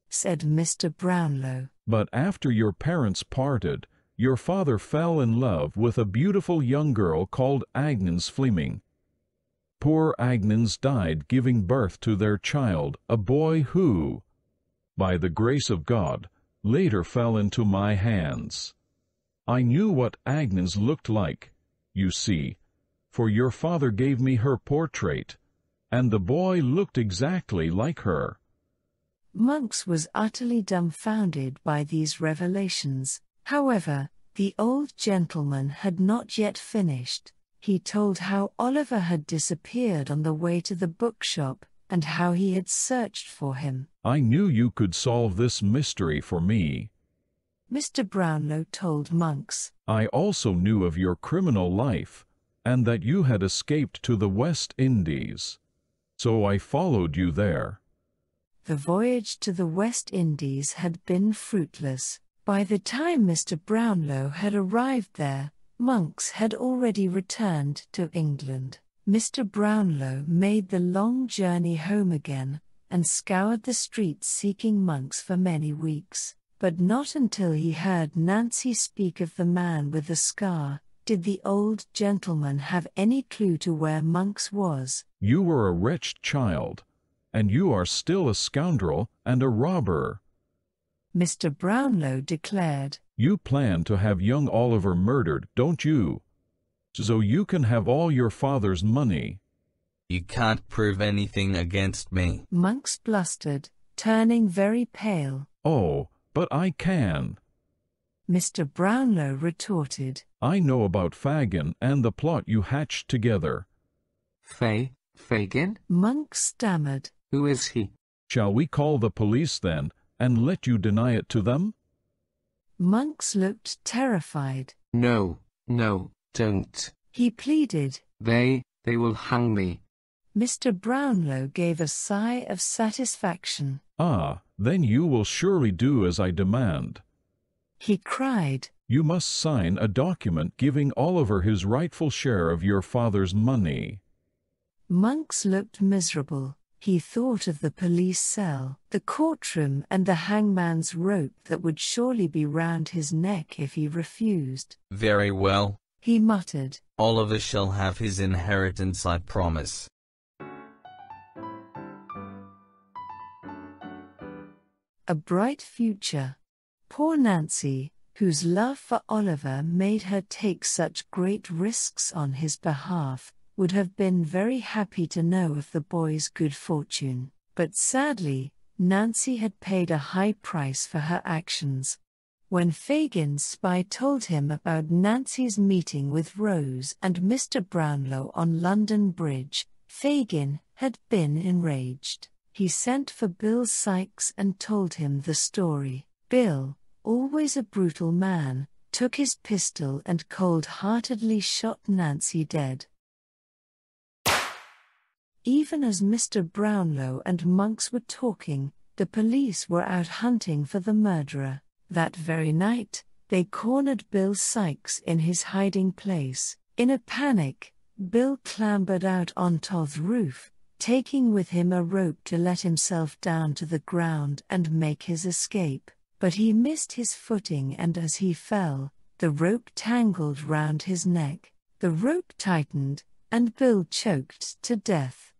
said Mr. Brownlow. But after your parents parted, your father fell in love with a beautiful young girl called Agnes Fleming. Poor Agnes died giving birth to their child, a boy who, by the grace of God, later fell into my hands. I knew what Agnes looked like, you see, for your father gave me her portrait, and the boy looked exactly like her. Monks was utterly dumbfounded by these revelations. However, the old gentleman had not yet finished. He told how Oliver had disappeared on the way to the bookshop and how he had searched for him. I knew you could solve this mystery for me, Mr. Brownlow told monks. I also knew of your criminal life, and that you had escaped to the West Indies. So I followed you there. The voyage to the West Indies had been fruitless. By the time Mr. Brownlow had arrived there, monks had already returned to England. Mr. Brownlow made the long journey home again and scoured the streets seeking monks for many weeks. But not until he heard Nancy speak of the man with the scar did the old gentleman have any clue to where Monks was. You were a wretched child, and you are still a scoundrel and a robber. Mr. Brownlow declared. You plan to have young Oliver murdered, don't you? So you can have all your father's money. You can't prove anything against me. Monks blustered, turning very pale. Oh, but I can. Mr. Brownlow retorted. I know about Fagin and the plot you hatched together. Fay, Fagin? Monk stammered. Who is he? Shall we call the police then, and let you deny it to them? Monks looked terrified. No, no, don't. He pleaded. They, they will hang me. Mr. Brownlow gave a sigh of satisfaction. Ah, then you will surely do as I demand. He cried, You must sign a document giving Oliver his rightful share of your father's money. Monks looked miserable. He thought of the police cell, the courtroom, and the hangman's rope that would surely be round his neck if he refused. Very well, he muttered. Oliver shall have his inheritance, I promise. a bright future. Poor Nancy, whose love for Oliver made her take such great risks on his behalf, would have been very happy to know of the boy's good fortune. But sadly, Nancy had paid a high price for her actions. When Fagin's spy told him about Nancy's meeting with Rose and Mr. Brownlow on London Bridge, Fagin had been enraged he sent for Bill Sykes and told him the story. Bill, always a brutal man, took his pistol and cold heartedly shot Nancy dead. Even as Mr. Brownlow and Monks were talking, the police were out hunting for the murderer. That very night, they cornered Bill Sykes in his hiding place. In a panic, Bill clambered out on Toth's roof taking with him a rope to let himself down to the ground and make his escape. But he missed his footing, and as he fell, the rope tangled round his neck. The rope tightened, and Bill choked to death.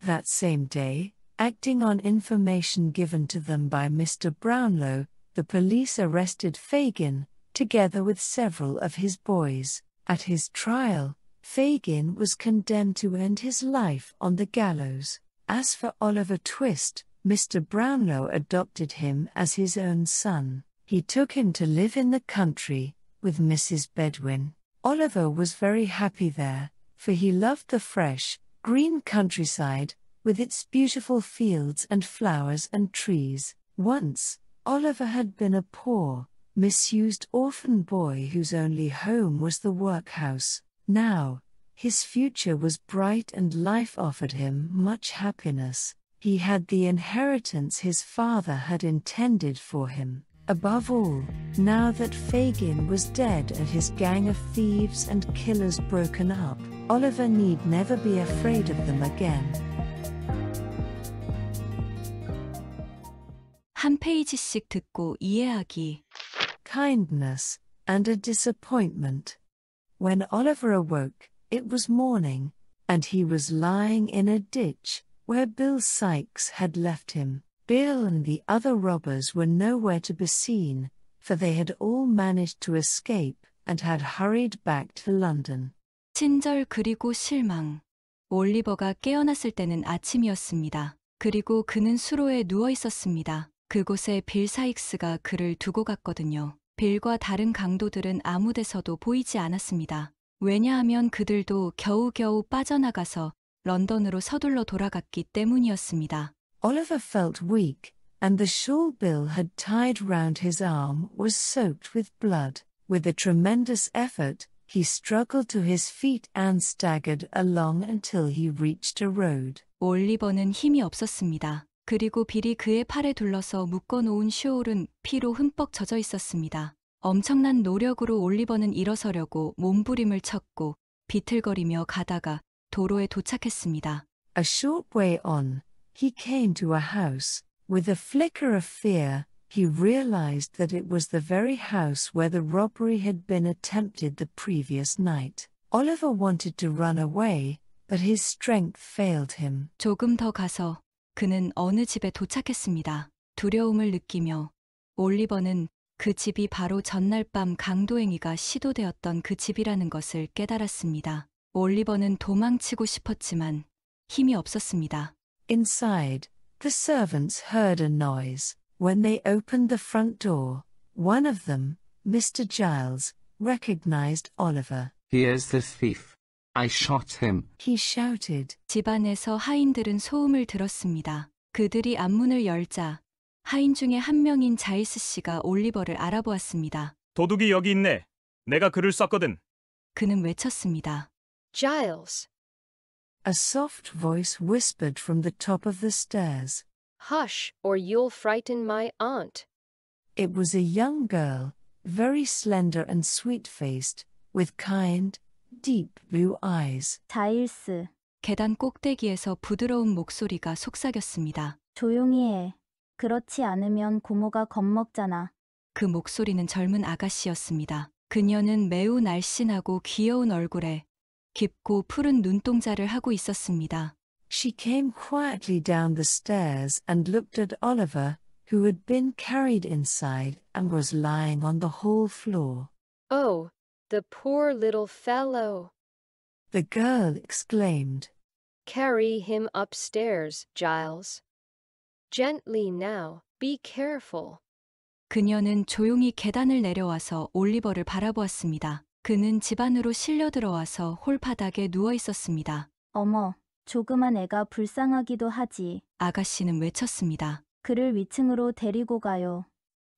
That same day, acting on information given to them by Mr. Brownlow, the police arrested Fagin, together with several of his boys. At his trial, Fagin was condemned to end his life on the gallows. As for Oliver Twist, Mr. Brownlow adopted him as his own son. He took him to live in the country with Mrs. Bedwin. Oliver was very happy there, for he loved the fresh, green countryside, with its beautiful fields and flowers and trees. Once, Oliver had been a poor, misused orphan boy whose only home was the workhouse. Now, his future was bright and life offered him much happiness. He had the inheritance his father had intended for him. Above all, now that Fagin was dead and his gang of thieves and killers broken up, Oliver need never be afraid of them again. 한 페이지씩 듣고 이해하기. Kindness and a disappointment. When Oliver awoke, it was morning, and he was lying in a ditch where Bill Sykes had left him. Bill and the other robbers were nowhere to be seen, for they had all managed to escape and had hurried back to London. 친절 그리고 실망. 올리버가 깨어났을 때는 아침이었습니다. 그리고 그는 수로에 누워 있었습니다. 그곳에 빌 사익스가 그를 두고 갔거든요. 빌과 다른 강도들은 아무데서도 보이지 않았습니다. 왜냐하면 그들도 겨우겨우 빠져나가서 런던으로 서둘러 돌아갔기 때문이었습니다. Oliver felt weak, and the shawl Bill had tied round his arm was soaked with blood. With a tremendous effort, he struggled to his feet and staggered along until he reached a road. 올리버는 힘이 없었습니다. 그리고 빌이 그의 팔에 둘러서 묶어놓은 쇼울은 피로 흠뻑 젖어 있었습니다. 엄청난 노력으로 올리버는 일어서려고 몸부림을 쳤고 비틀거리며 가다가 도로에 도착했습니다. A short way on, he came to a house. With a flicker of fear, he realized that it was the very house where the robbery had been attempted the previous night. Oliver wanted to run away, but his strength failed him. 조금 더 가서 그는 어느 집에 도착했습니다. 두려움을 느끼며 올리버는 그 집이 바로 전날 밤 강도행위가 시도되었던 그 집이라는 것을 깨달았습니다. 올리버는 도망치고 싶었지만 힘이 없었습니다. Inside, the servants heard a noise. When they opened the front door, one of them, Mr. Giles, recognized Oliver. He is the thief. I shot him. He shouted. 집안에서 하인들은 소음을 들었습니다. 그들이 앞문을 열자 하인 중에 한 명인 자이스 씨가 올리버를 알아보았습니다. 도둑이 여기 있네. 내가 글을 썼거든. 그는 외쳤습니다. Giles, A soft voice whispered from the top of the stairs. hush, or you'll frighten my aunt. It was a young girl, very slender and sweet faced, with kind, deep blue eyes. 다일스. 계단 꼭대기에서 부드러운 목소리가 속삭였습니다. 조용히 해. 그렇지 않으면 고모가 겁먹잖아. 그 목소리는 젊은 아가씨였습니다. 그녀는 매우 날씬하고 귀여운 얼굴에 깊고 푸른 눈동자를 하고 있었습니다. She came quietly down the stairs and looked at Oliver, who had been carried inside and was lying on the hall floor. Oh, The poor little fellow. The girl exclaimed. Carry him upstairs, Giles. Gently now, be careful. 그녀는 조용히 계단을 내려와서 올리버를 바라보았습니다. 그는 집 안으로 실려 들어와서 홀 바닥에 누워 있었습니다. 어머, 조그만 애가 불쌍하기도 하지. 아가씨는 외쳤습니다. 그를 위층으로 데리고 가요.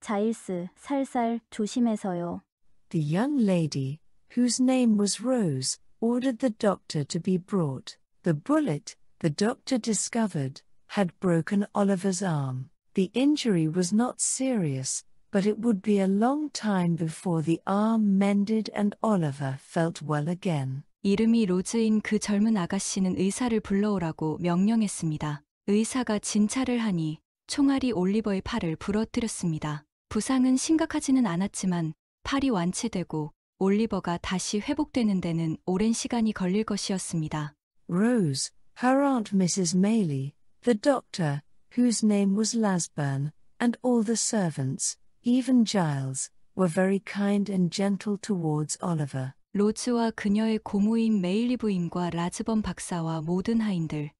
자일스, 살살, 조심해서요. the young lady, whose name was Rose, ordered the doctor to be brought. The bullet, the doctor discovered, had broken Oliver's arm. The injury was not serious, but it would be a long time before the arm mended and Oliver felt well again. 이름이 로즈인 그 젊은 아가씨는 의사를 불러오라고 명령했습니다. 의사가 진찰을 하니 총알이 올리버의 팔을 부러뜨렸습니다. 부상은 심각하지는 않았지만 팔이 완치되고 올리버가 다시 회복되는 데는 오랜 시간이 걸릴 것이었습니다. Rose, her aunt Mrs. Maley, the doctor, whose name was Lasburn, and all the servants, even Giles, were very kind and gentle towards Oliver. 로즈와 그녀의 고모인 메일리 부인과 라즈번 박사와 모든 하인들,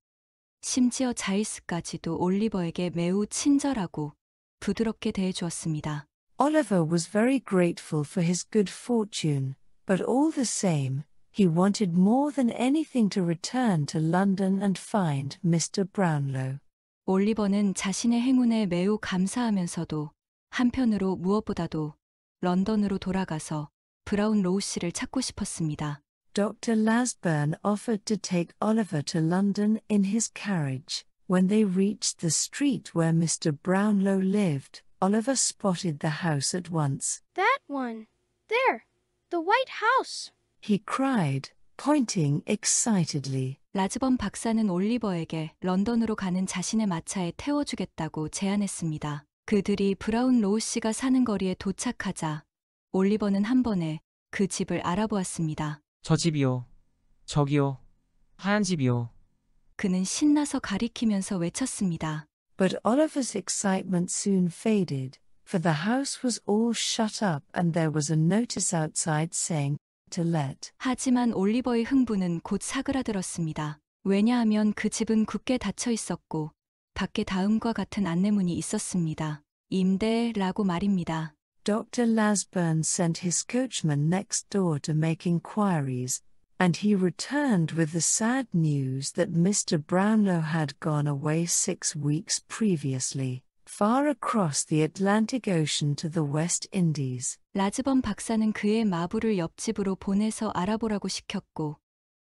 심지어 자일스까지도 올리버에게 매우 친절하고 부드럽게 대해주었습니다. Oliver was very grateful for his good fortune, but all the same, he wanted more than anything to return to London and find Mr. Brownlow. 올리버는 자신의 행운에 매우 감사하면서도 한편으로 무엇보다도 런던으로 돌아가서 브라운 로우 씨를 찾고 싶었습니다. Dr. Lasburn offered to take Oliver to London in his carriage. When they reached the street where Mr. Brownlow lived, Oliver spotted the house at once. That one. There. The White House. He cried, pointing excitedly. 라즈범 박사는 올리버에게 런던으로 가는 자신의 마차에 태워주겠다고 제안했습니다. 그들이 브라운 로우 씨가 사는 거리에 도착하자 올리버는 한 번에 그 집을 알아보았습니다. 저 집이요. 저기요. 하얀 집이요. 그는 신나서 가리키면서 외쳤습니다. But Oliver's excitement soon faded, for the house was all shut up and there was a notice outside saying, to let. 하지만 올리버의 흥분은 곧 사그라들었습니다. 왜냐하면 그 집은 굳게 닫혀 있었고 밖에 다음과 같은 안내문이 있었습니다. 임대라고 말입니다. Dr. Lasburn sent his coachman next door to make inquiries, and he returned with the sad news that Mr. Brownlow had gone away six weeks previously. far across the Atlantic Ocean to the West Indies. 라즈번 박사는 그의 마부를 옆집으로 보내서 알아보라고 시켰고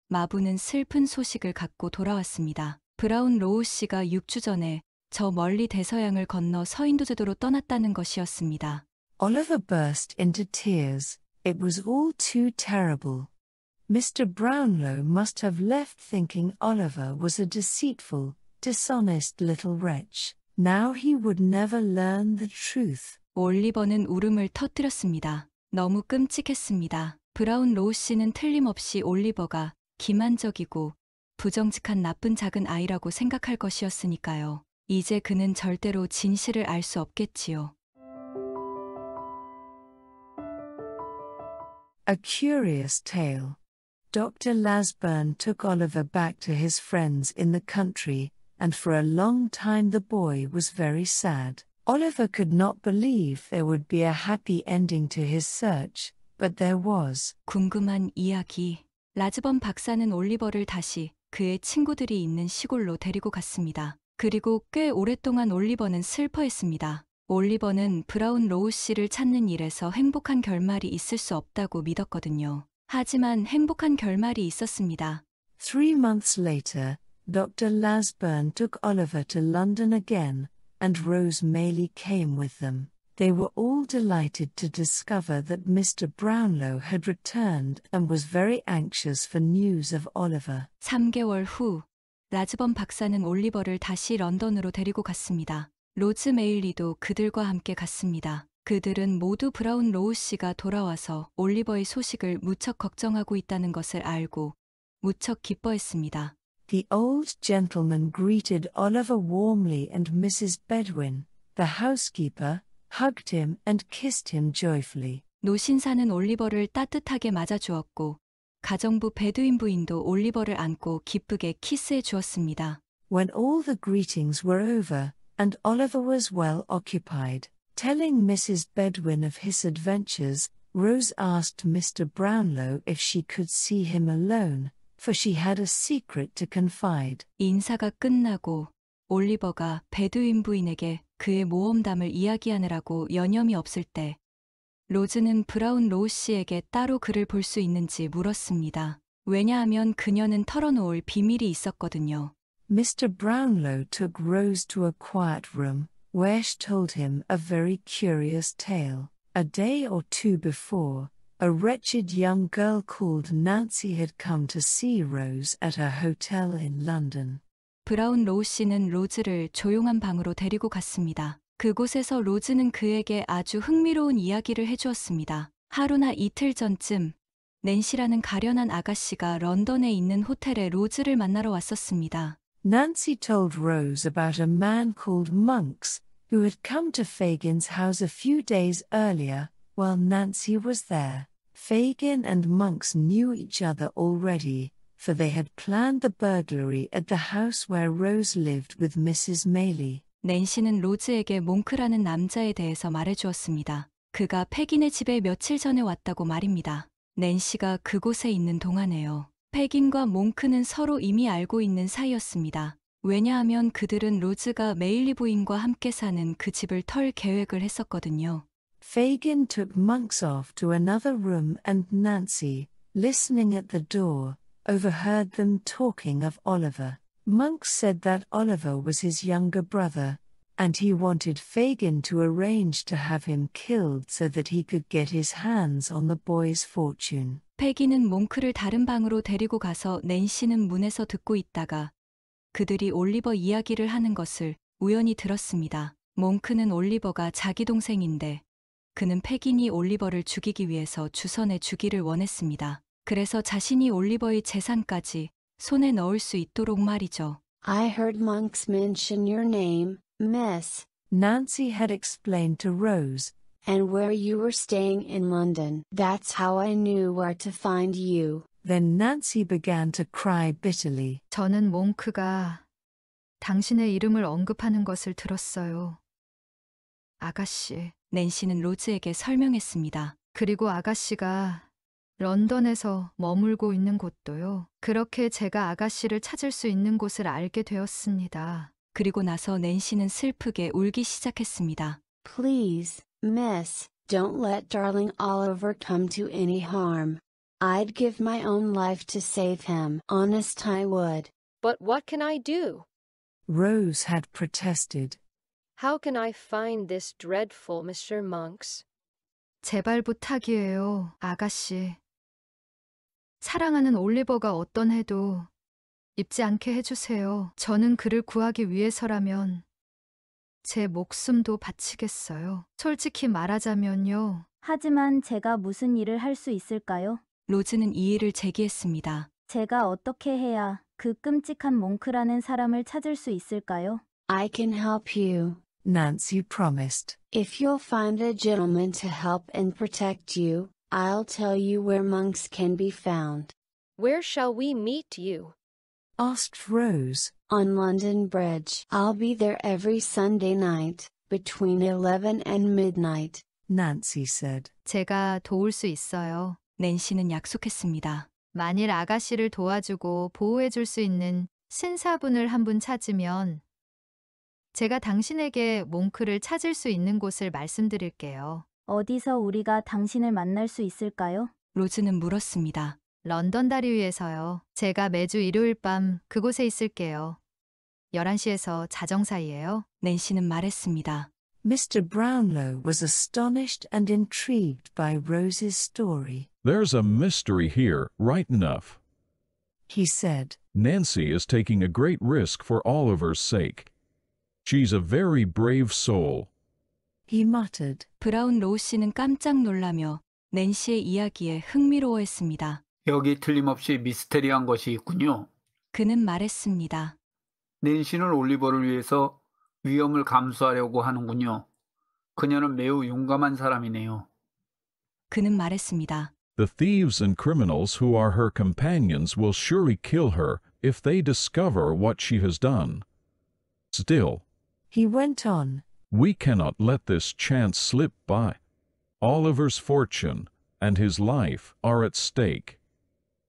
마부는 슬픈 소식을 갖고 돌아왔습니다. 브라운 로우 씨가 6주 전에 저 멀리 대서양을 건너 서인도 제도로 떠났다는 것이었습니다. Oliver burst into tears. It was all too terrible. Mr. Brownlow must have left thinking Oliver was a deceitful, dishonest little wretch. Now he would never learn the truth. 올리버는 울음을 터뜨렸습니다. 너무 끔찍했습니다. 브라운 로우 씨는 틀림없이 올리버가 기만적이고 부정직한 나쁜 작은 아이라고 생각할 것이었으니까요. 이제 그는 절대로 진실을 알 수 없겠지요. A curious tale. Dr. Lasburn took Oliver back to his friends in the country, and for a long time the boy was very sad. Oliver could not believe there would be a happy ending to his search, but there was. 궁금한 이야기. 라즈번 박사는 올리버를 다시 그의 친구들이 있는 시골로 데리고 갔습니다. 그리고 꽤 오랫동안 올리버는 슬퍼했습니다. 올리버는 브라운 로우 씨를 찾는 일에서 행복한 결말이 있을 수 없다고 믿었거든요. 하지만 행복한 결말이 있었습니다. Three months later, Dr. Lasburn took Oliver to London again, and Rose Maley came with them. They were all delighted to discover that Mr. Brownlow had returned and was very anxious for news of Oliver. 3개월 후, 라즈번 박사는 올리버를 다시 런던으로 데리고 갔습니다. 로즈 메일리도 그들과 함께 갔습니다. 그들은 모두 브라운 로우 씨가 돌아와서 올리버의 소식을 무척 걱정하고 있다는 것을 알고 무척 기뻐했습니다. The old gentleman greeted Oliver warmly and Mrs. Bedwin, the housekeeper, hugged him and kissed him joyfully. 노신사는 올리버를 따뜻하게 맞아주었고 가정부 베드윈 부인도 올리버를 안고 기쁘게 키스해 주었습니다. When all the greetings were over and Oliver was well occupied, Telling Mrs. Bedwin of his adventures, Rose asked Mr. Brownlow if she could see him alone, for she had a secret to confide. 인사가 끝나고 올리버가 베드윈 부인에게 그의 모험담을 이야기하느라고 여념이 없을 때 로즈는 브라운 로우 씨에게 따로 그를 볼 수 있는지 물었습니다. 왜냐하면 그녀는 털어놓을 비밀이 있었거든요. Mr. Brownlow took Rose to a quiet room Wesh told him a very curious tale. A day or two before, a wretched young girl called Nancy had come to see Rose at her hotel in London. 브라운 로우 씨는 로즈를 조용한 방으로 데리고 갔습니다. 그곳에서 로즈는 그에게 아주 흥미로운 이야기를 해주었습니다. 하루나 이틀 전쯤 낸시라는 가련한 아가씨가 런던에 있는 호텔에 로즈를 만나러 왔었습니다. Nancy told Rose about a man called Monks, who had come to Fagin's house a few days earlier while Nancy was there. Fagin and Monks knew each other already, for they had planned the burglary at the house where Rose lived with Mrs. Maley. 낸시는 로즈에게 몽크라는 남자에 대해서 말해주었습니다. 그가 패긴의 집에 며칠 전에 왔다고 말입니다. 낸시가 그곳에 있는 동안에요. 백인과 몽크는 서로 이미 알고 있는 사이였습니다. 왜냐하면 그들은 로즈가 메일리 부인과 함께 사는 그 집을 털 계획을 했었거든요. Fagin took Monks off to another room and Nancy, listening at the door, overheard them talking of Oliver. Monks said that Oliver was his younger brother, and he wanted Fagin to arrange to have him killed so that he could get his hands on the boy's fortune. 패기는 몽크를 다른 방으로 데리고 가서 낸시는 문에서 듣고 있다가 그들이 올리버 이야기를 하는 것을 우연히 들었습니다. 몽크는 올리버가 자기 동생인데 그는 페기니 올리버를 죽이기 위해서 주선에 주기를 원했습니다. 그래서 자신이 올리버의 재산까지 손에 넣을 수 있도록 말이죠. I heard monks mention your name, Miss, Nancy had explained to Rose, and where you were staying in London. That's how I knew where to find you. Then Nancy began to cry bitterly. 저는 몽크가 당신의 이름을 언급하는 것을 들었어요. 아가씨. 낸시는 로즈에게 설명했습니다. 그리고 아가씨가 런던에서 머물고 있는 곳도요. 그렇게 제가 아가씨를 찾을 수 있는 곳을 알게 되었습니다. 그리고 나서 낸시는 슬프게 울기 시작했습니다. Please, miss, don't let darling Oliver come to any harm. I'd give my own life to save him. Honest I would. But what can I do? Rose had protested. How can I find this dreadful Mr. Monks? 제발 부탁이에요, 아가씨. 사랑하는 올리버가 어떤 해도 입지 않게 해주세요. 저는 그를 구하기 위해서라면 제 목숨도 바치겠어요. 솔직히 말하자면요. 하지만 제가 무슨 일을 할 수 있을까요? 로즈는 이의를 제기했습니다. 제가 어떻게 해야 그 끔찍한 몽크라는 사람을 찾을 수 있을까요? I can help you. Nancy promised. If you'll find a gentleman to help and protect you, I'll tell you where monks can be found. Where shall we meet you? asked Rose. On London Bridge. I'll be there every Sunday night, between 11 and midnight. Nancy said. 제가 도울 수 있어요. 낸시는 약속했습니다. 만일 아가씨를 도와주고 보호해줄 수 있는 신사분을 한 분 찾으면 제가 당신에게 몽크를 찾을 수 있는 곳을 말씀드릴게요. 어디서 우리가 당신을 만날 수 있을까요? 로즈는 물었습니다. 런던 다리위에서요. 제가 매주 일요일 밤 그곳에 있을게요. 11시에서 자정 사이에요. 낸시는 말했습니다. Mr. Brownlow was astonished and intrigued by Rose's story. There's a mystery here, right enough. He said, Nancy is taking a great risk for Oliver's sake. She's a very brave soul. He muttered, 브라운 로우 씨는 깜짝 놀라며 낸시의 이야기에 흥미로워했습니다. 여기 틀림없이 미스테리한 것이 있군요. 그는 말했습니다. 낸시는 올리버를 위해서 위험을 감수하려고 하는군요. 그녀는 매우 용감한 사람이네요. 그는 말했습니다. The thieves and criminals who are her companions will surely kill her if they discover what she has done. Still, he went on, we cannot let this chance slip by. Oliver's fortune and his life are at stake.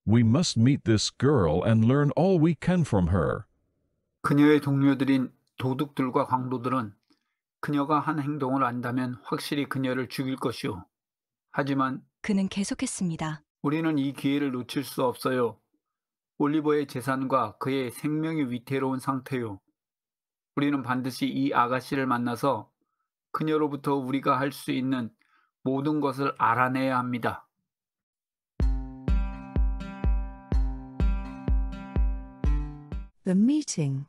We must meet this girl and learn all we can from her. 그녀의 동료들인 도둑들과 강도들은 그녀가 한 행동을 안다면 확실히 그녀를 죽일 것이오. 하지만 그는 계속했습니다. 우리는 이 기회를 놓칠 수 없어요. 올리버의 재산과 그의 생명이 위태로운 상태요. 우리는 반드시 이 아가씨를 만나서 그녀로부터 우리가 할 수 있는 모든 것을 알아내야 합니다. The meeting.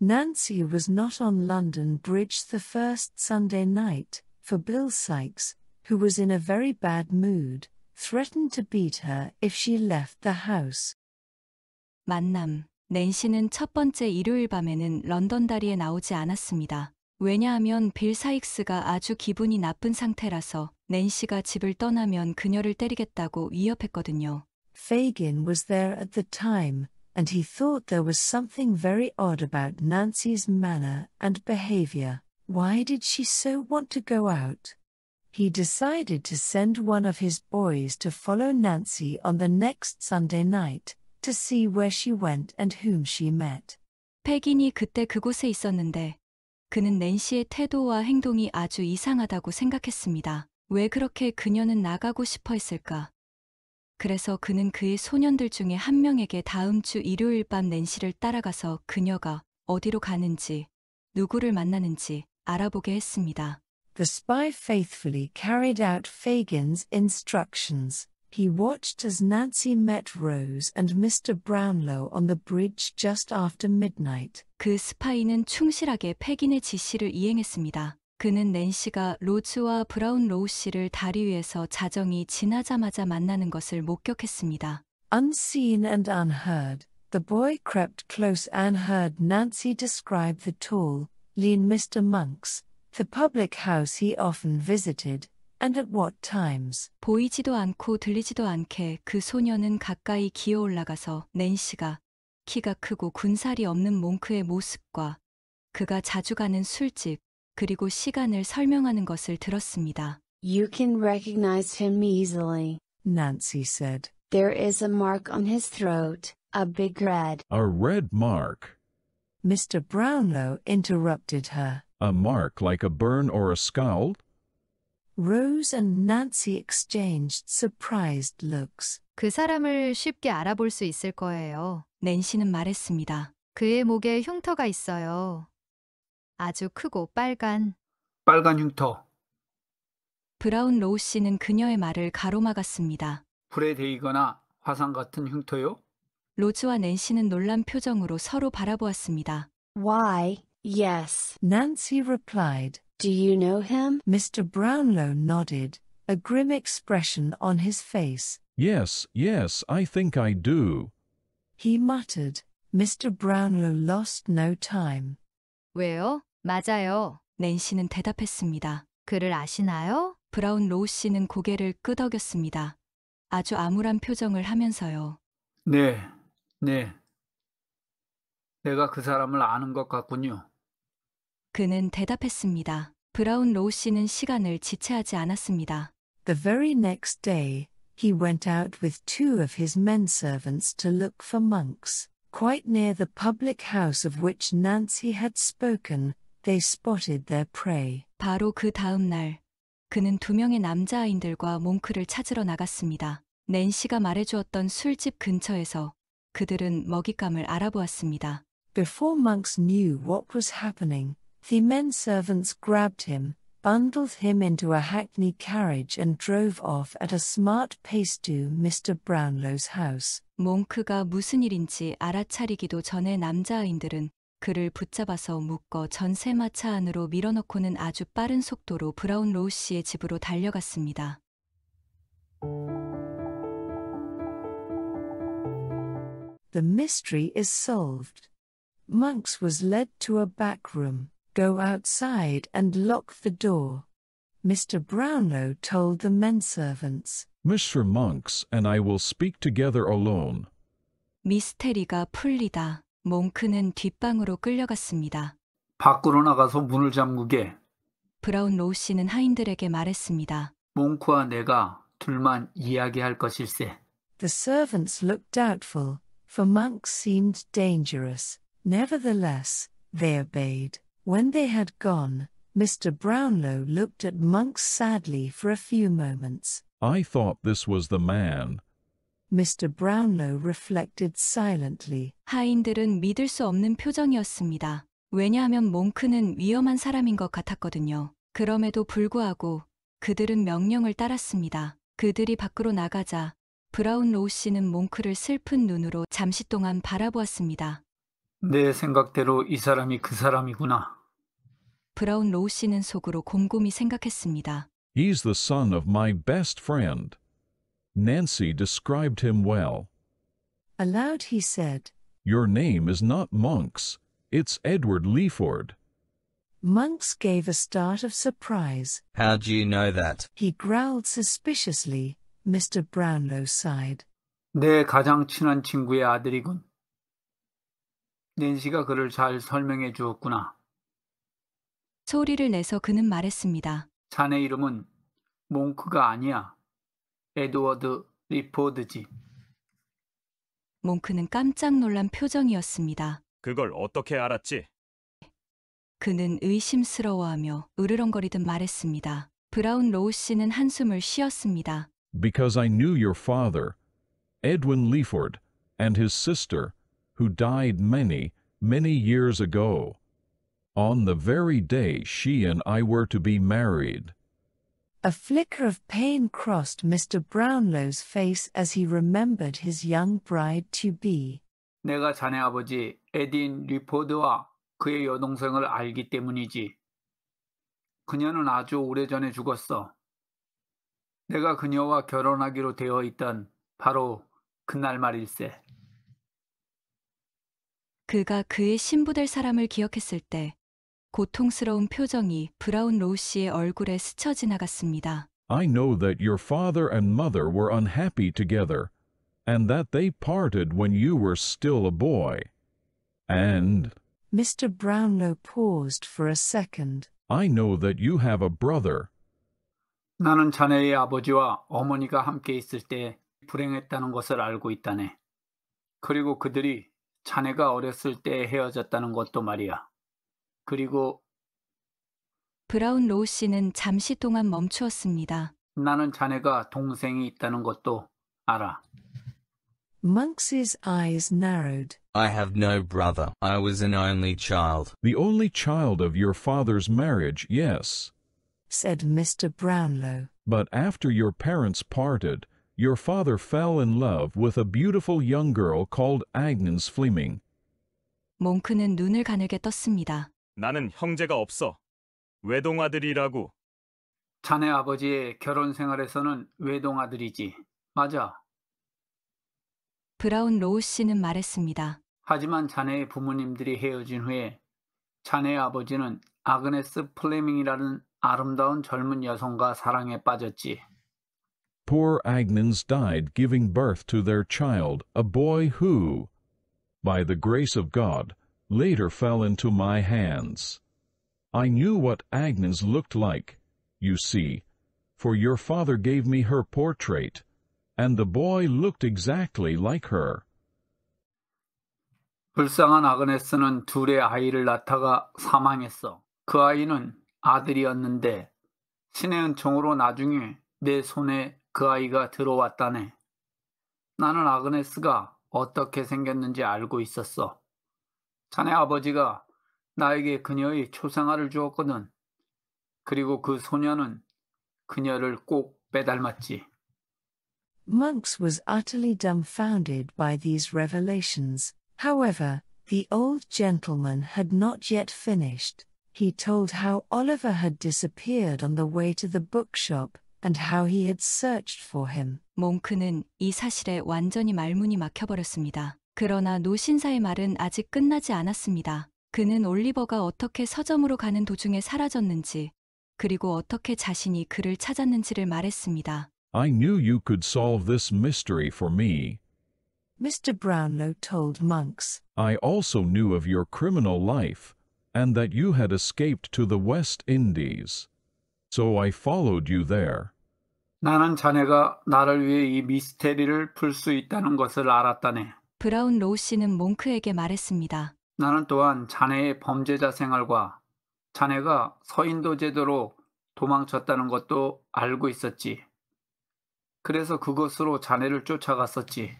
Nancy was not on London Bridge the first Sunday night, for Bill Sykes, who was in a very bad mood, threatened to beat her if she left the house. 만남. 낸시는 첫 번째 일요일 밤에는 런던 다리에 나오지 않았습니다. 왜냐하면 빌 사익스가 아주 기분이 나쁜 상태라서 낸시가 집을 떠나면 그녀를 때리겠다고 위협했거든요. Fagin was there at the time, and he thought there was something very odd about Nancy's manner and behavior. Why did she so want to go out? He decided to send one of his boys to follow Nancy on the next Sunday night to see where she went and whom she met. 백인이 그때 그곳에 있었는데 그는 낸시의 태도와 행동이 아주 이상하다고 생각했습니다. 왜 그렇게 그녀는 나가고 싶어 했을까? 그래서 그는 그의 소년들 중에 한 명에게 다음 주 일요일 밤 낸시를 따라가서 그녀가 어디로 가는지, 누구를 만나는지 알아보게 했습니다. The spy faithfully carried out Fagin's instructions. He watched as Nancy met Rose and Mr. Brownlow on the bridge just after midnight. 그 스파이는 충실하게 패긴의 지시를 이행했습니다. 그는 낸시가 로즈와 브라운 로우 씨를 다리 위에서 자정이 지나자마자 만나는 것을 목격했습니다. Unseen and unheard, the boy crept close and heard Nancy describe the tall, lean Mr. Monks, the public house he often visited, and at what times. 보이지도 않고 들리지도 않게 그 소녀는 가까이 기어 올라가서 낸시가 키가 크고 군살이 없는 몽크의 모습과 그가 자주 가는 술집, 그리고 시간을 설명하는 것을 들었습니다. You can recognize him easily. Nancy said. There is a mark on his throat, a big red. A red mark. Mr. Brownlow interrupted her. A mark like a burn or a scald? Rose and Nancy exchanged surprised looks. 그 사람을 쉽게 알아볼 수 있을 거예요. 낸시는 말했습니다. 그의 목에 흉터가 있어요. 아주 크고 빨간 빨간 흉터, 브라운 로우 씨는 그녀의 말을 가로막았습니다. 불에 데이거나 화상 같은 흉터요? 로즈와 낸시는 놀란 표정으로 서로 바라보았습니다. Why, yes. Nancy replied. Do you know him? Mr. Brownlow nodded, a grim expression on his face. Yes, yes, I think I do. He muttered. Mr. Brownlow lost no time. 왜요? 맞아요. 낸시는 대답했습니다. 그를 아시나요? 브라운 로우 씨는 고개를 끄덕였습니다. 아주 암울한 표정을 하면서요. 네, 네. 내가 그 사람을 아는 것 같군요. 그는 대답했습니다. 브라운 로우 씨는 시간을 지체하지 않았습니다. The very next day, he went out with two of his menservants to look for monks, quite near the public house of which Nancy had spoken, They spotted their prey. 바로 그 다음 날, 그는 두 명의 남자아이들과 몽크를 찾으러 나갔습니다. 낸시가 말해주었던 술집 근처에서 그들은 먹잇감을 알아보았습니다. Before monks knew what was happening, the men servants grabbed him, bundled him into a hackney carriage and drove off at a smart pace to Mr. Brownlow's house. 몽크가 무슨 일인지 알아차리기도 전에 남자아이들은 그를 붙잡아서 묶어 전세마차 안으로 밀어넣고는 아주 빠른 속도로 브라운 로우 씨의 집으로 달려갔습니다. The mystery is solved. Monks was led to a back room. Go outside and lock the door. Mr. Brownlow told the men servants. Mr. Monks and I will speak together alone. 미스테리가 풀리다. 몽크는 뒷방으로 끌려갔습니다. 밖으로 나가서 문을 잠그게. 브라운 로우 씨는 하인들에게 말했습니다. 몽크와 내가 둘만 이야기할 것일세. The servants looked doubtful, for Monk seemed dangerous. Nevertheless, they obeyed. When they had gone, Mr. Brownlow looked at Monk sadly for a few moments. I thought this was the man, Mr. Brownlow reflected silently. 하인들은 믿을 수 없는 표정이었습니다. 왜냐하면 몽크는 위험한 사람인 것 같았거든요. 그럼에도 불구하고 그들은 명령을 따랐습니다. 그들이 밖으로 나가자 브라운 로우 씨는 몽크를 슬픈 눈으로 잠시 동안 바라보았습니다. 내 생각대로 이 사람이 그 사람이구나. 브라운 로우 씨는 속으로 곰곰이 생각했습니다. He's the son of my best friend. Nancy described him well. Aloud he said, Your name is not Monk's, it's Edward Leaford. Monks gave a start of surprise. How do you know that? He growled suspiciously. Mr. Brownlow sighed. 내 가장 친한 친구의 아들이군. 낸시가 그를 잘 설명해 주었구나. 소리를 내서 그는 말했습니다. 자네 이름은 몽크가 아니야. 에드워드 리포드지. 몽크는 깜짝 놀란 표정이었습니다. 그걸 어떻게 알았지? 그는 의심스러워하며 으르렁거리듯 말했습니다. 브라운 로우 씨는 한숨을 쉬었습니다. Because I knew your father, Edwin Leaford, and his sister, who died many, many years ago, on the very day she and I were to be married. A flicker of pain crossed Mr. Brownlow's face as he remembered his young bride to be. 내가 자네 아버지 에딘 리포드와 그의 여동생을 알기 때문이지. 그녀는 아주 오래전에 죽었어. 내가 그녀와 결혼하기로 되어 있던 바로 그날 말일세. 그가 그의 신부될 사람을 기억했을 때 고통스러운 표정이 브라운 로우 씨의 얼굴에 스쳐 지나갔습니다. I know that your father and mother were unhappy together, and that they parted when you were still a boy. And Mr. Brownlow paused for a second. I know that you have a brother. 나는 자네의 아버지와 어머니가 함께 있을 때 불행했다는 것을 알고 있다네. 그리고 그들이 자네가 어렸을 때 헤어졌다는 것도 말이야. 그리고 브라운 로우 씨는 잠시 동안 멈추었습니다. 나는 자네가 동생이 있다는 것도 알아. Monks's eyes narrowed. I have no brother. I was an only child. The only child of your father's marriage, yes, said Mr. Brownlow. But after your parents parted, your father fell in love with a beautiful young girl called Agnes Fleming. 몽크는 눈을 가늘게 떴습니다. 나는 형제가 없어. 외동아들이라고. 자네 아버지의 결혼 생활에서는 외동아들이지. 맞아. 브라운 로우 씨는 말했습니다. 하지만 자네의 부모님들이 헤어진 후에 자네의 아버지는 아그네스 플레밍이라는 아름다운 젊은 여성과 사랑에 빠졌지. Poor a g n a s died giving birth to their child, a boy who, by the grace of God, later fell into my hands. I knew what Agnes looked like, you see, for your father gave me her portrait, and the boy looked exactly like her. 불쌍한 아그네스는 둘의 아이를 낳다가 사망했어. 그 아이는 아들이었는데 신의 은총으로 나중에 내 손에 그 아이가 들어왔다네. 나는 아그네스가 어떻게 생겼는지 알고 있었어. 자네 아버지가 나에게 그녀의 초상화를 주었거든. 그리고 그 소녀는 그녀를 꼭 빼닮았지. Monks was utterly dumbfounded by these revelations. However, the old gentleman had not yet finished. He told how Oliver had disappeared on the way to the bookshop and how he had searched for him. 몽크는 이 사실에 완전히 말문이 막혀버렸습니다. 그러나 노신사의 말은 아직 끝나지 않았습니다. 그는 올리버가 어떻게 서점으로 가는 도중에 사라졌는지, 그리고 어떻게 자신이 그를 찾았는지를 말했습니다. I knew you could solve this mystery for me. Mr. Brownlow told monks. I also knew of your criminal life and that you had escaped to the West Indies. So I followed you there. 나는 자네가 나를 위해 이 미스테리를 풀 수 있다는 것을 알았다네. 브라운 로우 씨는 몽크에게 말했습니다. 나는 또한 자네의 범죄자 생활과 자네가 서인도 제도로 도망쳤다는 것도 알고 있었지. 그래서 그것으로 자네를 쫓아갔었지.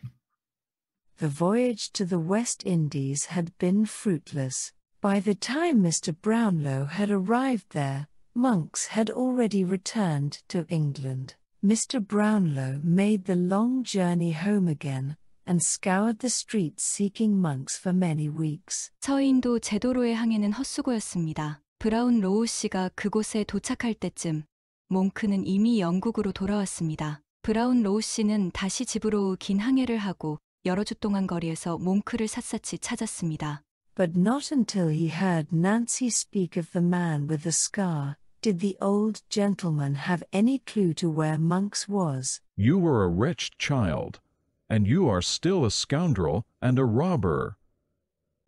The voyage to the West Indies had been fruitless. By the time Mr. Brownlow had arrived there, monks had already returned to England. Mr. Brownlow made the long journey home again, and scoured the streets seeking monks for many weeks. 서인도 제도로의 항해는 헛수고였습니다. 브라운 로우 씨가 그곳에 도착할 때쯤 몽크는 이미 영국으로 돌아왔습니다. 브라운 로우 씨는 다시 집으로 긴 항해를 하고 여러 주 동안 거리에서 몽크를 샅샅이 찾았습니다. But not until he heard Nancy speak of the man with the scar did the old gentleman have any clue to where Monks was. You were a wretched child. and you are still a scoundrel and a robber.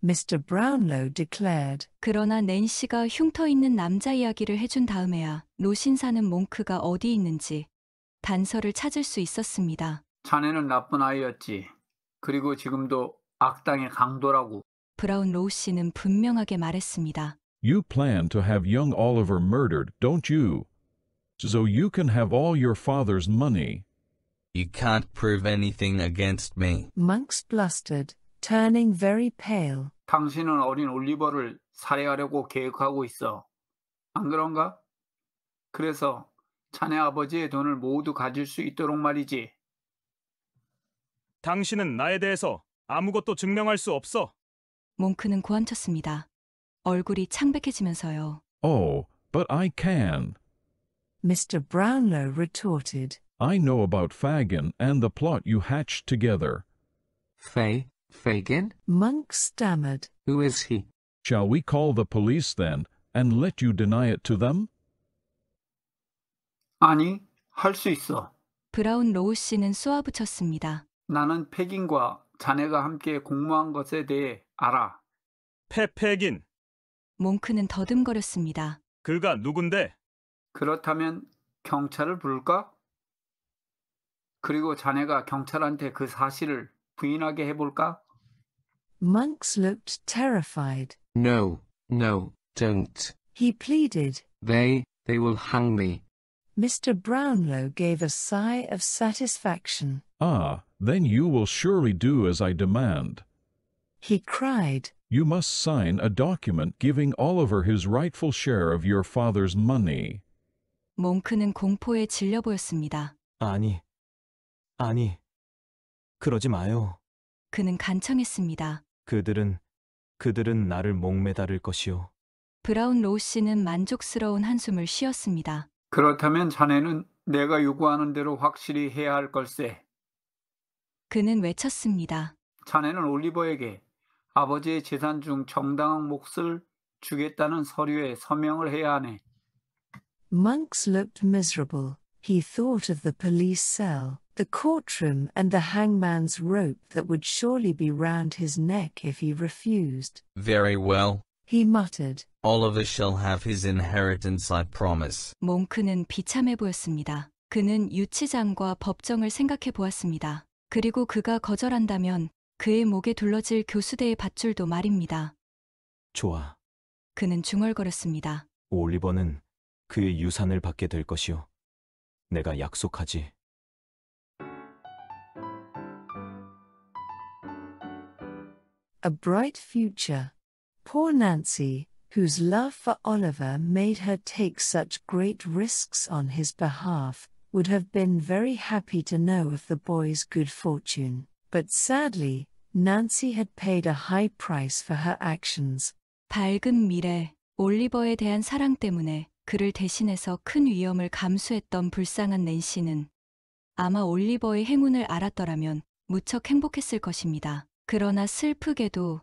Mr. Brownlow declared. 그러나 낸시가 흉터 있는 남자 이야기를 해준 다음에야 노신사는 몽크가 어디 있는지 단서를 찾을 수 있었습니다. 자네는 나쁜 아이였지. 그리고 지금도 악당의 강도라고. 브라운 로우 씨는 분명하게 말했습니다. You plan to have young Oliver murdered, don't you? So you can have all your father's money. You can't prove anything against me. Monks blustered, turning very pale. 당신은 어린 올리버를 살해하려고 계획하고 있어. 안 그런가? 그래서 자네 아버지의 돈을 모두 가질 수 있도록 말이지. 당신은 나에 대해서 아무것도 증명할 수 없어. 몽크는 고함쳤습니다. 얼굴이 창백해지면서요. Oh, but I can. Mr. Brownlow retorted. I know about Fagin and the plot you hatched together. Fa Fagin? Monk stammered. Who is he? Shall we call the police then, and let you deny it to them? 아니, 할 수 있어. 브라운 로우 씨는 쏘아붙였습니다. 나는 패긴과 자네가 함께 공모한 것에 대해 알아. 페페긴. 몽크는 더듬거렸습니다. 그가 누군데? 그렇다면 경찰을 부를까? 그리고 자네가 경찰한테 그 사실을 부인하게 해볼까? Monks looked terrified. No, no, don't. He pleaded. They, they will hang me. Mr. Brownlow gave a sigh of satisfaction. Ah, then you will surely do as I demand. He cried. You must sign a document giving Oliver his rightful share of your father's money. 몽크는 공포에 질려 보였습니다. 아니, 아니, 그러지 마요. 그는 간청했습니다. 그들은, 그들은 나를 목매다를 것이오 브라운 로우 씨는 만족스러운 한숨을 쉬었습니다. 그렇다면 자네는 내가 요구하는 대로 확실히 해야 할 걸세. 그는 외쳤습니다. 자네는 올리버에게 아버지의 재산 중 정당한 몫을 주겠다는 서류에 서명을 해야 하네. Monks looked miserable. He thought of the police cell. the courtroom and the hangman's rope that would surely be round his neck if he refused. Very well. he muttered. Oliver shall have his inheritance, I promise. 몽크는 비참해 보였습니다. 그는 유치장과 법정을 생각해 보았습니다. 그리고 그가 거절한다면 그의 목에 둘러질 교수대의 밧줄도 말입니다. 좋아. 그는 중얼거렸습니다. 올리버는 그의 유산을 받게 될 것이오. 내가 약속하지. a bright future. Poor Nancy, whose love for Oliver made her take such great risks on his behalf, would have been very happy to know of the boy's good fortune. But sadly, Nancy had paid a high price for her actions. 밝은 미래, 올리버에 대한 사랑 때문에 그를 대신해서 큰 위험을 감수했던 불쌍한 낸시는 아마 올리버의 행운을 알았더라면 무척 행복했을 것입니다. 그러나 슬프게도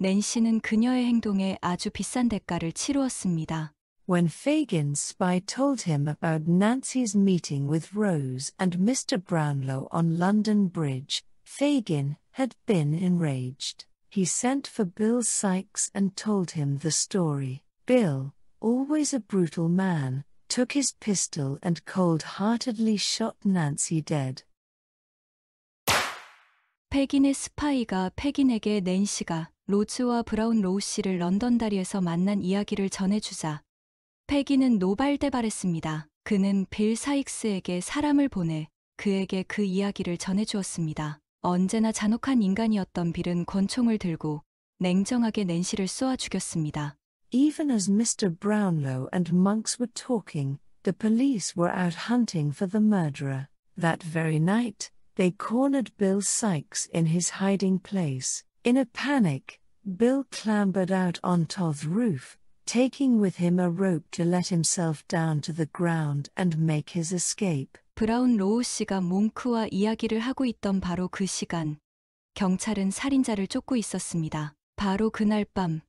낸시는 그녀의 행동에 아주 비싼 대가를 치루었습니다. When Fagin's spy told him about Nancy's meeting with Rose and Mr. Brownlow on London Bridge, Fagin had been enraged. He sent for Bill Sykes and told him the story. Bill, always a brutal man, took his pistol and cold heartedly shot Nancy dead. 팩인의 스파이가 팩인에게 낸시가 로즈와 브라운 로우 씨를 런던 다리에서 만난 이야기를 전해주자 팩인은 노발대발했습니다. 그는 빌 사익스에게 사람을 보내 그에게 그 이야기를 전해주었습니다. 언제나 잔혹한 인간이었던 빌은 권총을 들고 냉정하게 낸시를 쏘아 죽였습니다. Even as Mr. Brownlow and monks were talking, the police were out hunting for the murderer. That very night, They cornered Bill Sykes in his hiding place. In a panic, Bill clambered out onto the roof, taking with him a rope to let himself down to the ground and make his escape. 브라운 로우 씨가 몽크와 이야기를 하고 있던 바로 그 시간, 경찰은 살인자를 쫓고 있었습니다. 바로 그날 밤,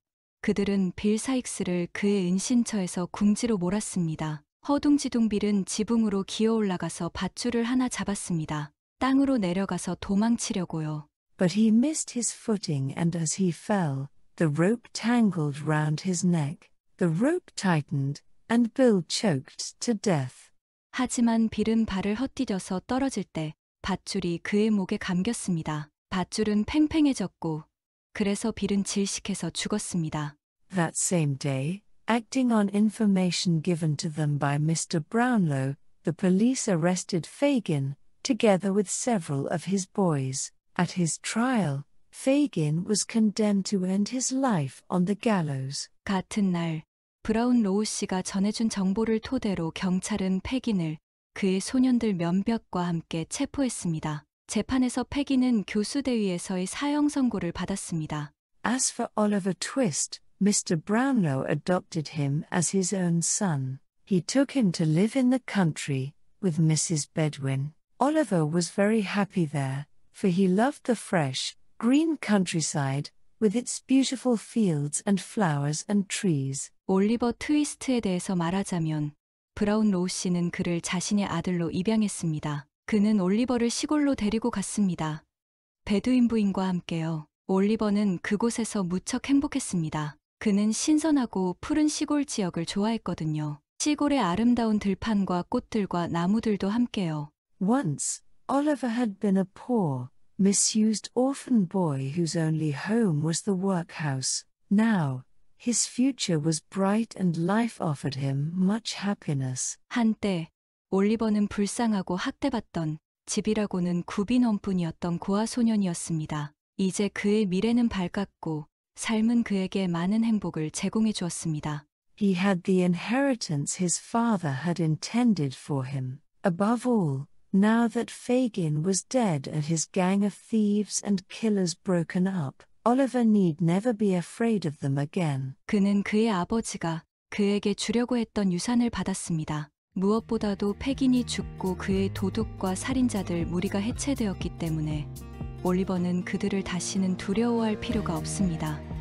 그들은 빌 사익스를 그의 은신처에서 궁지로 몰았습니다. 허둥지둥 빌은 지붕으로 기어 올라가서 밧줄을 하나 잡았습니다. 땅으로 내려가서 도망치려고요. But he missed his footing and as he fell, the rope tangled round his neck. The rope tightened and Bill choked to death. 하지만 빌은 발을 헛디뎌서 떨어질 때 밧줄이 그의 목에 감겼습니다. 밧줄은 팽팽해졌고 그래서 빌은 질식해서 죽었습니다. That same day, acting on information given to them by Mr. Brownlow, the police arrested Fagin, together with several of his boys. At his trial, Fagin was condemned to end his life on the gallows. 같은 날, 브라운 로우 씨가 전해준 정보를 토대로 경찰은 패긴을 그의 소년들 면벽과 함께 체포했습니다. 재판에서 패기는 교수대위에서의 사형 선고를 받았습니다. As for Oliver Twist, Mr. Brownlow adopted him as his own son. He took him to live in the country with Mrs. Bedwin. Oliver was very happy there, for he loved the fresh, green countryside, with its beautiful fields and flowers and trees. 올리버 트위스트에 대해서 말하자면 브라운 로우 씨는 그를 자신의 아들로 입양했습니다. 그는 올리버를 시골로 데리고 갔습니다. 베두인 부인과 함께요. 올리버는 그곳에서 무척 행복했습니다. 그는 신선하고 푸른 시골 지역을 좋아했거든요. 시골의 아름다운 들판과 꽃들과 나무들도 함께요. Once, Oliver had been a poor, misused orphan boy whose only home was the workhouse. Now, his future was bright and life offered him much happiness. 한때 올리버는 불쌍하고 학대받던 집이라고는 고아 소년이었습니다. 이제 그의 미래는 밝았고 삶은 그에게 많은 행복을 제공해 주었습니다. He had the inheritance his father had intended for him. Above all, now that Fagin was dead and his gang of thieves and killers broken up, Oliver need never be afraid of them again. 그는 그의 아버지가 그에게 주려고 했던 유산을 받았습니다. 무엇보다도 패긴이 죽고 그의 도둑과 살인자들 무리가 해체되었기 때문에 올리버는 그들을 다시는 두려워할 필요가 없습니다.